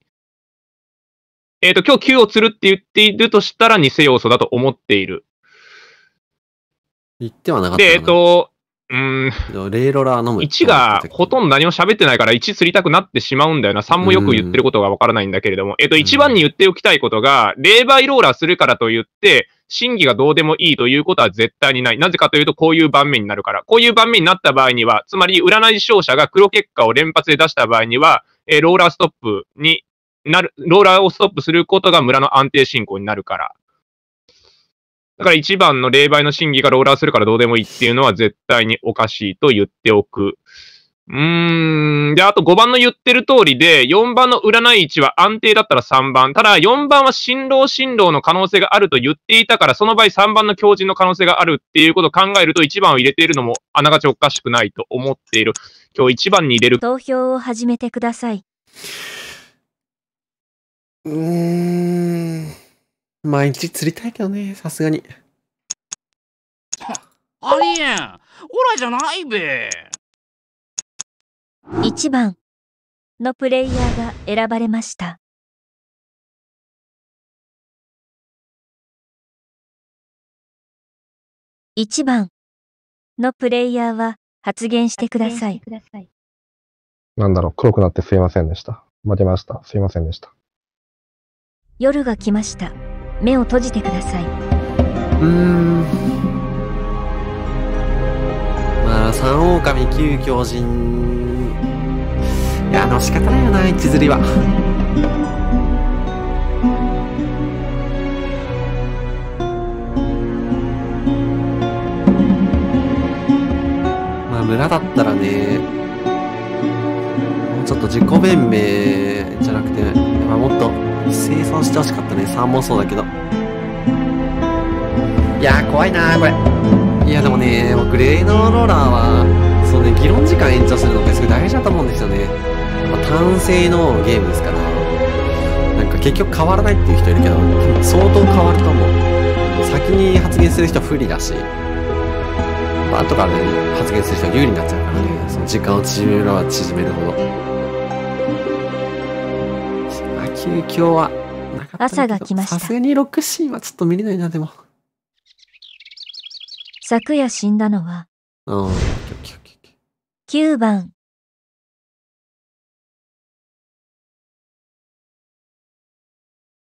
えっ、ー、と、今日9を釣るって言っているとしたら偽要素だと思っている。言ってはなかったで、えっ、ー、と、うん。レイロラー飲む。1がほとんど何も喋ってないから1釣りたくなってしまうんだよな。3もよく言ってることがわからないんだけれども。えっ、ー、と、1番に言っておきたいことが、霊媒ローラーするからと言って、審議がどうでもいいということは絶対にない。なぜかというと、こういう盤面になるから。こういう盤面になった場合には、つまり占い勝者が黒結果を連発で出した場合には、えー、ローラーストップになる、ローラーをストップすることが村の安定進行になるから。だから一番の霊媒の審議がローラーするからどうでもいいっていうのは絶対におかしいと言っておく。うーん。で、あと5番の言ってる通りで、4番の占い位置は安定だったら3番。ただ、4番は新郎新郎の可能性があると言っていたから、その場合3番の強靭の可能性があるっていうことを考えると、1番を入れているのも、あながちおかしくないと思っている。今日1番に入れる。投票を始めてください。うん。毎日釣りたいけどね、さすがに。ありえんオラじゃないべ1番のプレイヤーが選ばれました。1番のプレイヤーは発言してください。なんだろう、黒くなってすいませんでした。負けました。すいませんでした。夜が来ました。目を閉じてください。うーん。まあ、三狼九狂人。いや、あの仕方ないよな、一釣りは。まあ、村だったらね、もうちょっと自己弁明じゃなくて、まあ、もっと生産してほしかったね3もそうだけどいやー怖いなーこれいやでもねグレードローラーはそうね議論時間延長するのってすごい大事だと思うんですよねま単性のゲームですからなんか結局変わらないっていう人いるけど相当変わると思う先に発言する人不利だしまあ、後からね、発言する人は有利になっちゃうからね、その時間を縮めれば縮めるほど。休業はなかった朝が来ましたさすがに6シーンはちょっと見れないなでも昨夜死んだのはうん9番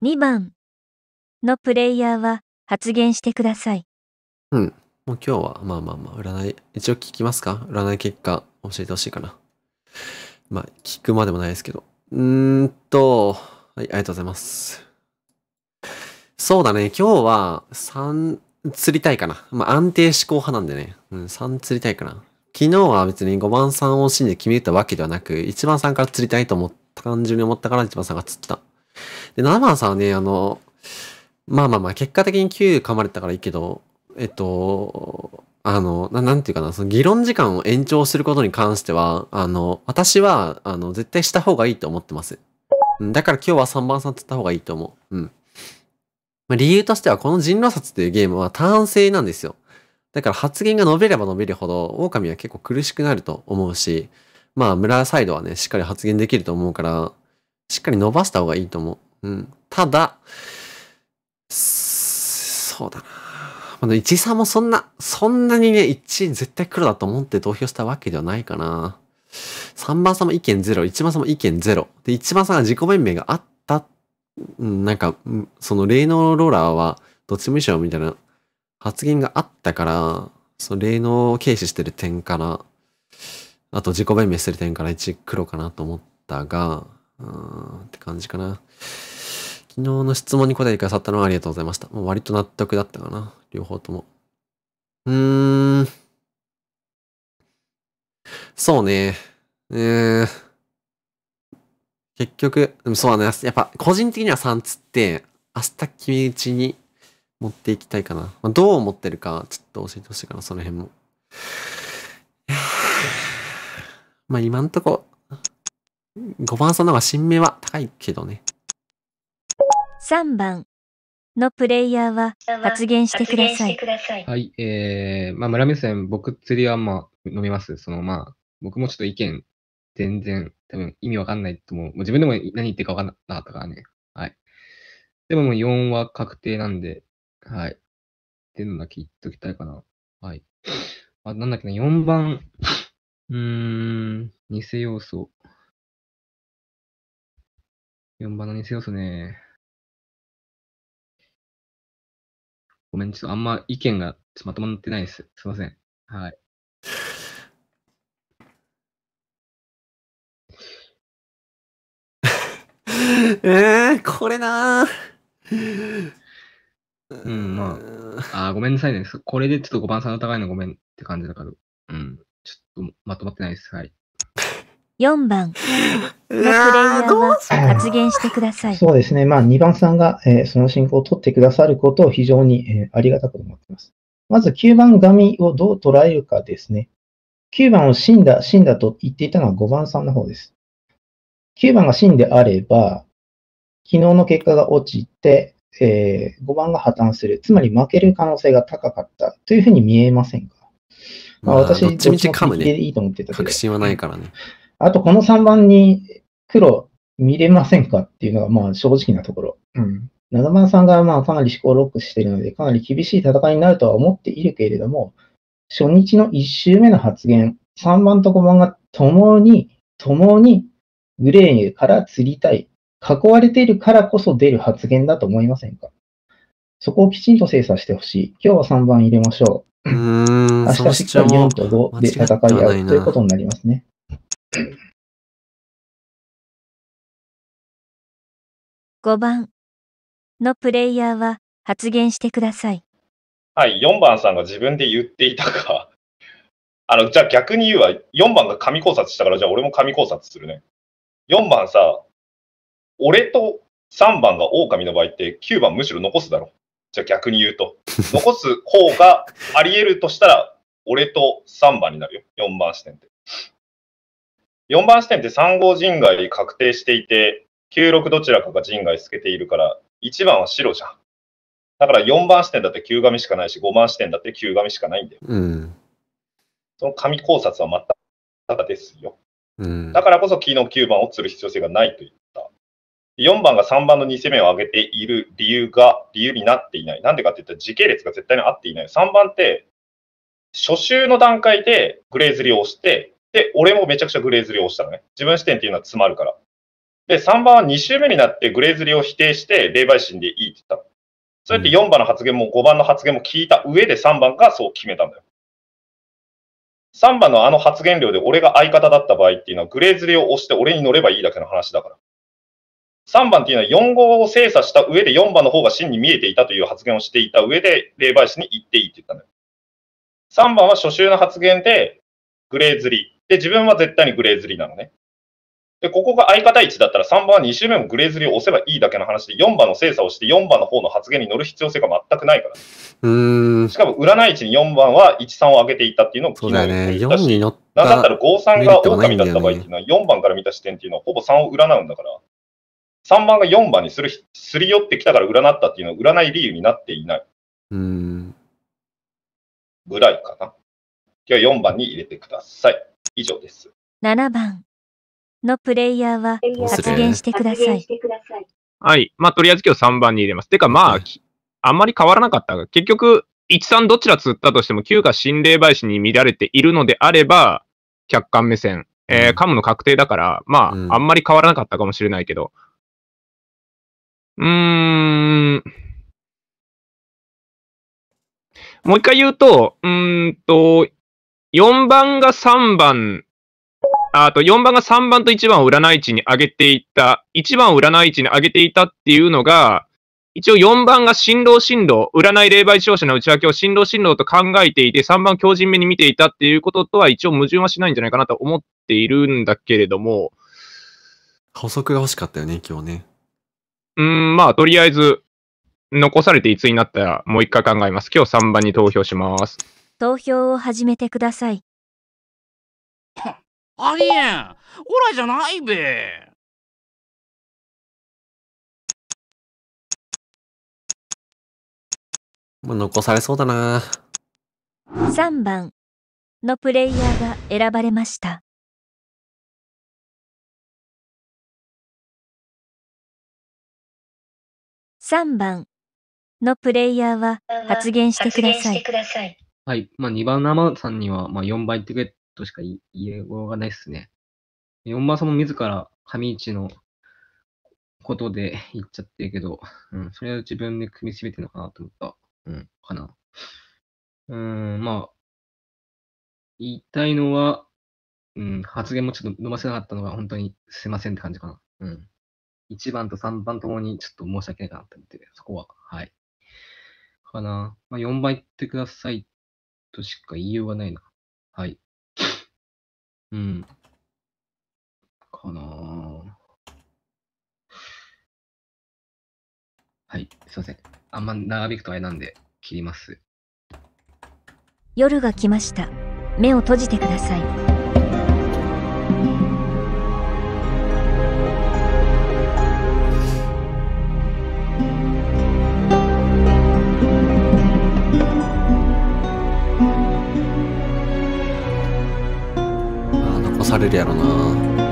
2番のプレイヤーは発言してくださいうんもう今日はまあまあまあ占い一応聞きますか占い結果教えてほしいかなまあ聞くまでもないですけどうーんとはい、ありがとうございます。そうだね、今日は3釣りたいかな。まあ、安定思考派なんでね。うん、3釣りたいかな。昨日は別に5番3を信じて決めたわけではなく、1番3から釣りたいと思った、単純に思ったから1番3が釣った。で、7番3はね、あの、まあまあまあ、結果的に9噛まれたからいいけど、えっと、あの、ななんていうかな、その議論時間を延長することに関しては、あの、私は、あの、絶対した方がいいと思ってます。だから今日は3番さんって言った方がいいと思う。うん。まあ、理由としてはこの人狼殺というゲームはターン制なんですよ。だから発言が伸びれば伸びるほど、狼は結構苦しくなると思うし、まあ村サイドはね、しっかり発言できると思うから、しっかり伸ばした方がいいと思う。うん。ただ、そうだな。まあ、1、3もそんな、そんなにね、1絶対黒だと思って投票したわけではないかな。3番様意見0、1番様意見0。で、1番様が自己弁明があった、なんか、その霊能ローラーはどっちも一緒よみたいな発言があったから、その霊能を軽視してる点から、あと自己弁明してる点から1黒かなと思ったが、うーん、って感じかな。昨日の質問に答えてくださったのはありがとうございました。もう割と納得だったかな。両方とも。うーん。そうね。えー、結局、そうなんです。やっぱ個人的には3つって、明日君うちに持っていきたいかな。まあ、どう思ってるか、ちょっと教えてほしいかな、その辺も。まあ今んとこ、5番さんの方が新名は高いけどね。3番のプレイヤーは発言してください。はい、えー、まあ村目線、僕釣りはまあ飲みます。そのまあ、僕もちょっと意見全然多分意味わかんないと思う。もう自分でも何言ってるかわかんなかったからね。はい。でももう4は確定なんで、はい。っていうのだけ言っときたいかな。はい。あ、なんだっけな、4番、うーん、偽要素。4番の偽要素ね。ごめん、ちょっとあんま意見がまとまってないです。すいません。はい。えー、これなうん、まあ。あごめんなさいね。これでちょっと5番さんの高いのごめんって感じだから。うん。ちょっとまとまってないです。はい。4番プレイヤーは発言してください。そうですね。まあ、2番さんが、えー、その進行を取ってくださることを非常に、えー、ありがたく思っています。まず9番紙をどう捉えるかですね。9番を死んだ、死んだと言っていたのは5番さんの方です。9番が真であれば、昨日の結果が落ちて、えー、5番が破綻する。つまり負ける可能性が高かったというふうに見えませんか、まあ、私、どっちみち噛ね。いいと思ってたけど。確信はないからね。あと、この3番に黒見れませんかっていうのが、まあ、正直なところ。うん。7番さんが、まあ、かなり思考ロックしているので、かなり厳しい戦いになるとは思っているけれども、初日の1周目の発言、3番と5番が共に、共にグレーから釣りたい、囲われているからこそ出る発言だと思いませんかそこをきちんと精査してほしい。今日は3番入れましょう。うん明日しっかり4と5で戦い合うということになりますね。5番のプレイヤーは発言してください。はい、4番さんが自分で言っていたか。あの、じゃあ逆に言うわ。4番が神考察したから、じゃあ俺も神考察するね。4番さ、俺と3番が狼の場合って9番むしろ残すだろ。じゃあ逆に言うと。[LAUGHS] 残す方があり得るとしたら、俺と3番になるよ。4番視点って。4番視点って3号人外確定していて、96どちらかが人外透けているから、1番は白じゃん。だから4番視点だって9紙しかないし、5番視点だって9紙しかないんだよ。うん、その紙考察は全くただですよ。だからこそ、昨日9番を釣る必要性がないと言った。4番が3番の2攻めを上げている理由が、理由になっていない。なんでかって言ったら時系列が絶対に合っていない。3番って、初週の段階でグレーズリを押して、で、俺もめちゃくちゃグレーズリを押したのね。自分視点っていうのは詰まるから。で、3番は2週目になってグレーズリを否定して、霊媒師でいいって言ったの。そうやって4番の発言も5番の発言も聞いた上で3番がそう決めたんだよ。3番のあの発言量で俺が相方だった場合っていうのは、グレーズレを押して俺に乗ればいいだけの話だから。3番っていうのは4号を精査した上で4番の方が真に見えていたという発言をしていた上で、霊媒師に言っていいって言ったのよ。3番は初週の発言で、グレーズリ。で、自分は絶対にグレーズリなのね。で、ここが相方1だったら3番は2周目もグレーズリーを押せばいいだけの話で、4番の精査をして4番の方の発言に乗る必要性が全くないから。うんしかも、占い師に4番は1、3を上げていたっていうのを昨日言ったね、なんだったら5、3が狼だった場合っていうのは、4番から見た視点っていうのはほぼ3を占うんだから、3番が4番にするすり寄ってきたから占ったっていうのは占い理由になっていない。うんぐらいかな。今日は4番に入れてください。以上です。7番。のプレイヤーは発言してください。はい。まあ、とりあえず今日3番に入れます。てか、まあ、あんまり変わらなかったが、結局、13どちら釣ったとしても9が心霊媒師に見られているのであれば、客観目線、えー、カムの確定だから、まあ、あんまり変わらなかったかもしれないけど。うーん。もう一回言うと、うんと、4番が3番あと4番が3番と1番を占い値に上げていった、1番を占い値に上げていたっていうのが、一応4番が新郎新郎、占い霊媒商者の内訳を新郎新郎と考えていて、3番強人目に見ていたっていうこととは一応矛盾はしないんじゃないかなと思っているんだけれども。補足が欲しかったよね、今日ね。うん、まあ、とりあえず、残されていつになったらもう一回考えます。今日3番に投票します。投票を始めてください。[LAUGHS] ありえんオラじゃないべもう残されそうだな3番のプレイヤーが選ばれました3番のプレイヤーは発言してください。はい。まあ、2番生さんには、まあ、4倍ってとしか言えようがないですね。4番さんも自ら上市のことで [LAUGHS] 言っちゃってるけど、うん、それは自分で組み締めてるのかなと思った。うん、かな。うん、まあ、言いたいのは、うん、発言もちょっと伸ばせなかったのが本当にすいませんって感じかな。うん。1番と3番ともにちょっと申し訳ないかなと思って、そこは、はい。かな。まあ、4番言ってくださいとしか言いようがないな。はい。うん。かなぁはい、すいません。あんま長引くとあれなんで、切ります。夜が来ました。目を閉じてください。れるやろな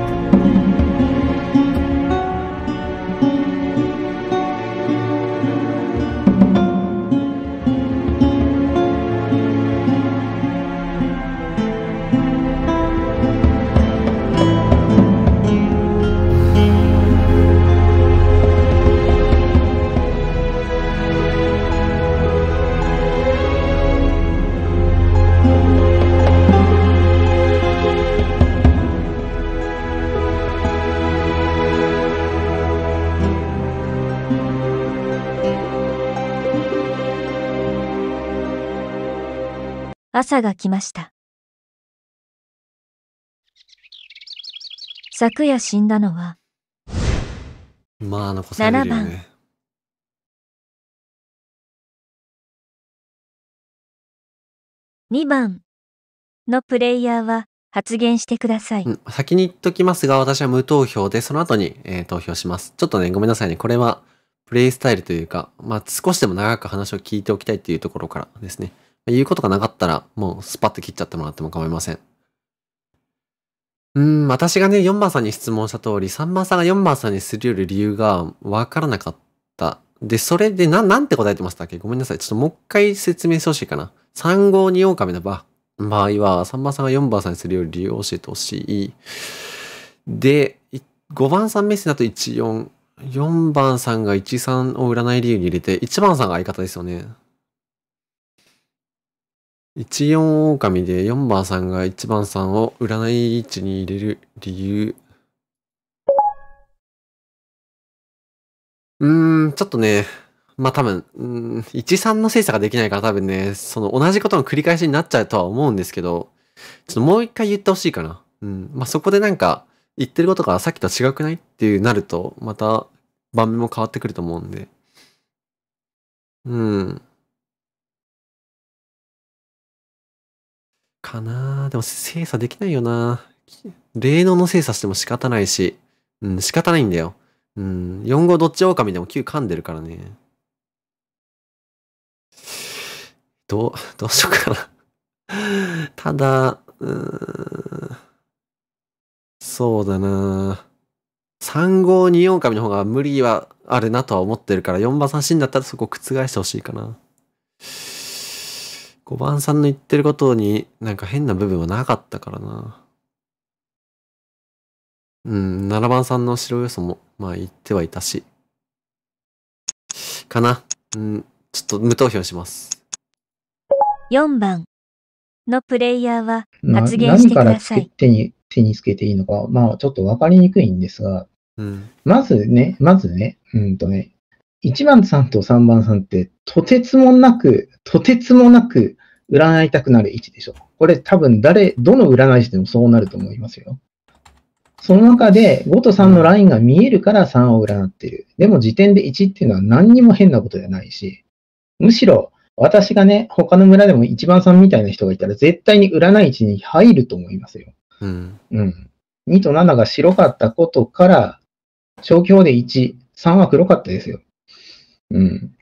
朝が来ました。昨夜死んだのは、まあ残されるよ、ね、7番2番のプレイヤーは発言してください、先に言っときますが私は無投票でその後に、えー、投票しますちょっとねごめんなさいねこれはプレイスタイルというか、まあ、少しでも長く話を聞いておきたいというところからですね。言うことがなかったら、もうスパッと切っちゃってもらっても構いません。うん、私がね、4番さんに質問した通り、3番さんが4番さんにするより理由がわからなかった。で、それでな、なんて答えてましたっけごめんなさい。ちょっともう一回説明してほしいかな。3号2狼の場合は、3番さんが4番さんにするよる理由を教えてほしい。で、5番さん目線だと14、4番さんが13を占い理由に入れて、1番さんが相方ですよね。1四狼で4番さんが1番さんを占い位置に入れる理由。うーん、ちょっとね、まあ多分、うん、13の精査ができないから多分ね、その同じことの繰り返しになっちゃうとは思うんですけど、ちょっともう一回言ってほしいかな。うん。まあそこでなんか、言ってることがさっきと違くないっていうなると、また、場面も変わってくると思うんで。うん。かなでも精査できないよな霊能の精査しても仕方ないし。うん、仕方ないんだよ。うん、4号どっち狼でも9噛んでるからね。どう、どうしようかなただ、うーん。そうだな3号2狼の方が無理はあるなとは思ってるから、4番ん死んだったらそこ覆してほしいかな。5番さんの言ってることになんか変な部分はなかったからな。うん、7番さんの白予想も、まあ言ってはいたし。かな。うん、ちょっと無投票します。4番のプレイヤーは発言してください。手に手につけていいのか、まあちょっとわかりにくいんですが、うん、まずね、まずね、うんとね、1番さんと3番さんって、とてつもなく、とてつもなく占いたくなる位置でしょ。これ多分誰、どの占い師でもそうなると思いますよ。その中で5と3のラインが見えるから3を占ってる。でも時点で1っていうのは何にも変なことじゃないし、むしろ私がね、他の村でも一番さんみたいな人がいたら絶対に占い位置に入ると思いますよ。うん。うん。2と7が白かったことから、消去法で1、3は黒かったですよ。うん。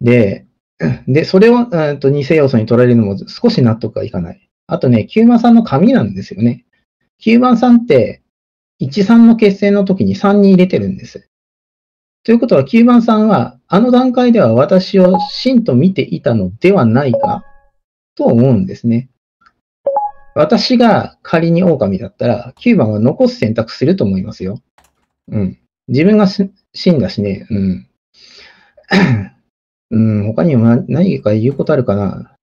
で、で、それを、うん、と偽要素に取られるのも少し納得がいかない。あとね、9番さんの紙なんですよね。9番さんって、13の結成の時に3に入れてるんです。ということは、9番さんは、あの段階では私を真と見ていたのではないかと思うんですね。私が仮に狼だったら、9番は残す選択すると思いますよ。うん。自分が死んだしね、うん。うん、他にも何か言うことあるかな。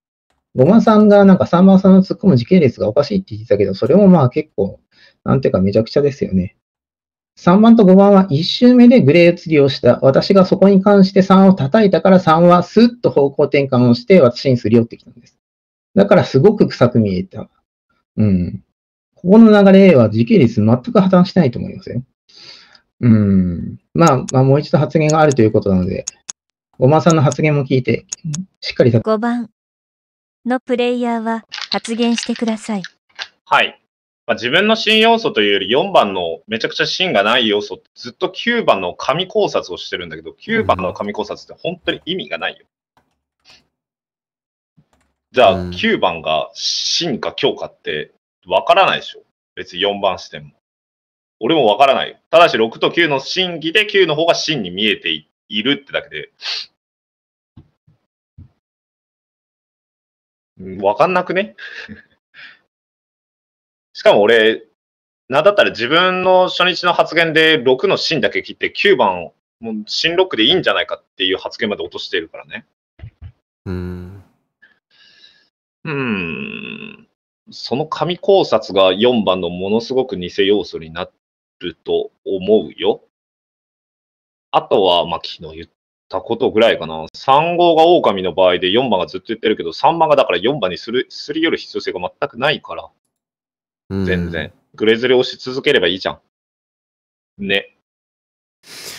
ごまさんがなんかさんまさんの突っ込む時系列がおかしいって言ってたけど、それもまあ結構、なんていうかめちゃくちゃですよね。3番と5番は1周目でグレー移りをした。私がそこに関して3を叩いたから3はスッと方向転換をして私にすり寄ってきたんです。だからすごく臭く見えた。うん。ここの流れは時系列全く破綻してないと思いますよ。うん。まあ、まあ、もう一度発言があるということなので、ごまさんの発言も聞いて、しっかりと。5番のプレイヤーは発言してください。はい。まあ、自分の新要素というより4番のめちゃくちゃ芯がない要素ってずっと9番の紙考察をしてるんだけど、9番の紙考察って本当に意味がないよ。じゃあ、9番が真か強かってわからないでしょ。別に4番視点も。俺もわからないよ。ただし6と9の真偽で9の方が真に見えていいるってだけで、わかんなくね [LAUGHS] しかも俺、なんだったら自分の初日の発言で6の芯だけ切って9番を、もう芯6でいいんじゃないかっていう発言まで落としてるからね。うん。うん。その紙考察が4番のものすごく偽要素になると思うよ。あとは、まあ、昨日言ったことぐらいかな。3号が狼の場合で4番がずっと言ってるけど、3番がだから4番にする、すり寄る必要性が全くないから。全然。グレズレ押し続ければいいじゃん。ね。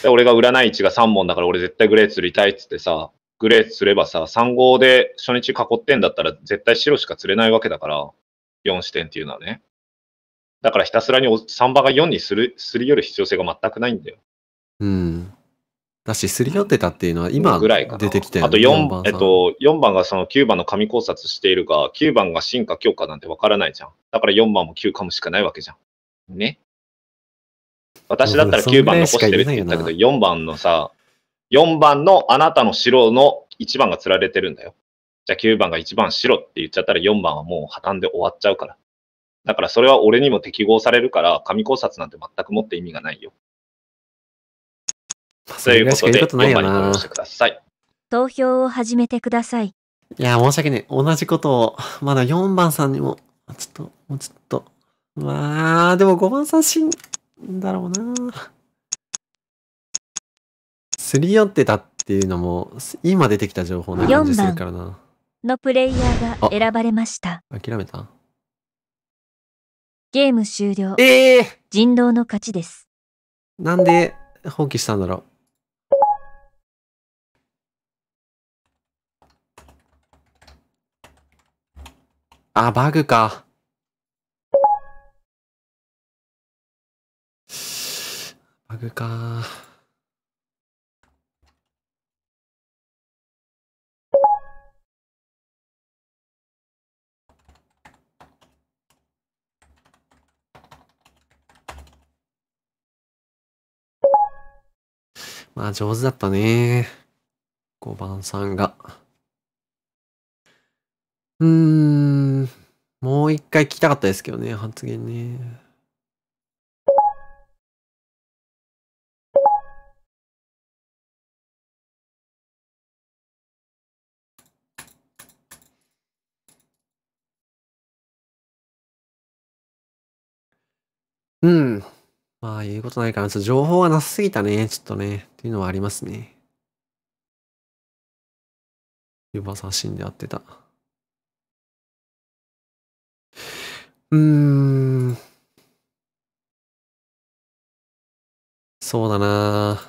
で俺が占い値が3本だから俺絶対グレー釣りたいっつってさ、グレーすればさ、3号で初日囲ってんだったら絶対白しか釣れないわけだから、4視点っていうのはね。だからひたすらに3番が4にする、すり寄る必要性が全くないんだよ。うん。だし、すり寄ってたっていうのは今出てきてあと 4, 番えっと、4番がその9番の神考察しているが、9番が進化強化なんてわからないじゃん。だから4番も9かもしかないわけじゃん。ね。私だったら9番残してるって言ったけど、4番のさ、4番のあなたの城の1番が釣られてるんだよ。じゃあ9番が1番白って言っちゃったら4番はもう破綻で終わっちゃうから。だからそれは俺にも適合されるから、神考察なんて全くもって意味がないよ。そういうことで、してな。投票を始めてください。いや、申し訳ない。同じことを、まだ4番さんにも、ちょっと、もうちょっと。まあ、でも5番さん死んだろうな。すり寄ってたっていうのも、今出てきた情報な感じするからな。のプレイヤーが選ばれました。諦めたゲーム終了。ええー、人狼の勝ちです。なんで放棄したんだろうあ、バグか。バグか。まあ上手だったね。5番さんが。うーん。一回聞きたかったですけどね、発言ね。うん。まあ、言うことないから、情報がなさすぎたね、ちょっとね。っていうのはありますね。ユばさん死んでやってた。うーん。そうだな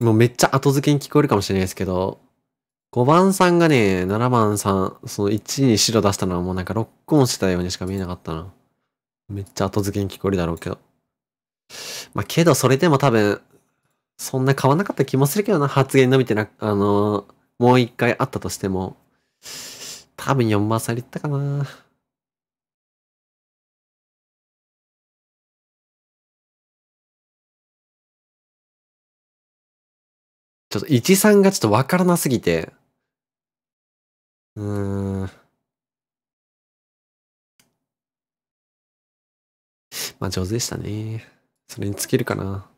もうめっちゃ後付けに聞こえるかもしれないですけど、5番さんがね、7番さん、その1に白出したのはもうなんかロックオンしてたようにしか見えなかったな。めっちゃ後付けに聞こえるだろうけど。まあけどそれでも多分、そんな変わんなかった気もするけどな、発言伸びてな、あのー、もう一回あったとしても、多分4番さんったかな。ょっと13がちょっとわからなすぎて。うーん。まあ上手でしたね。それにつけるかな。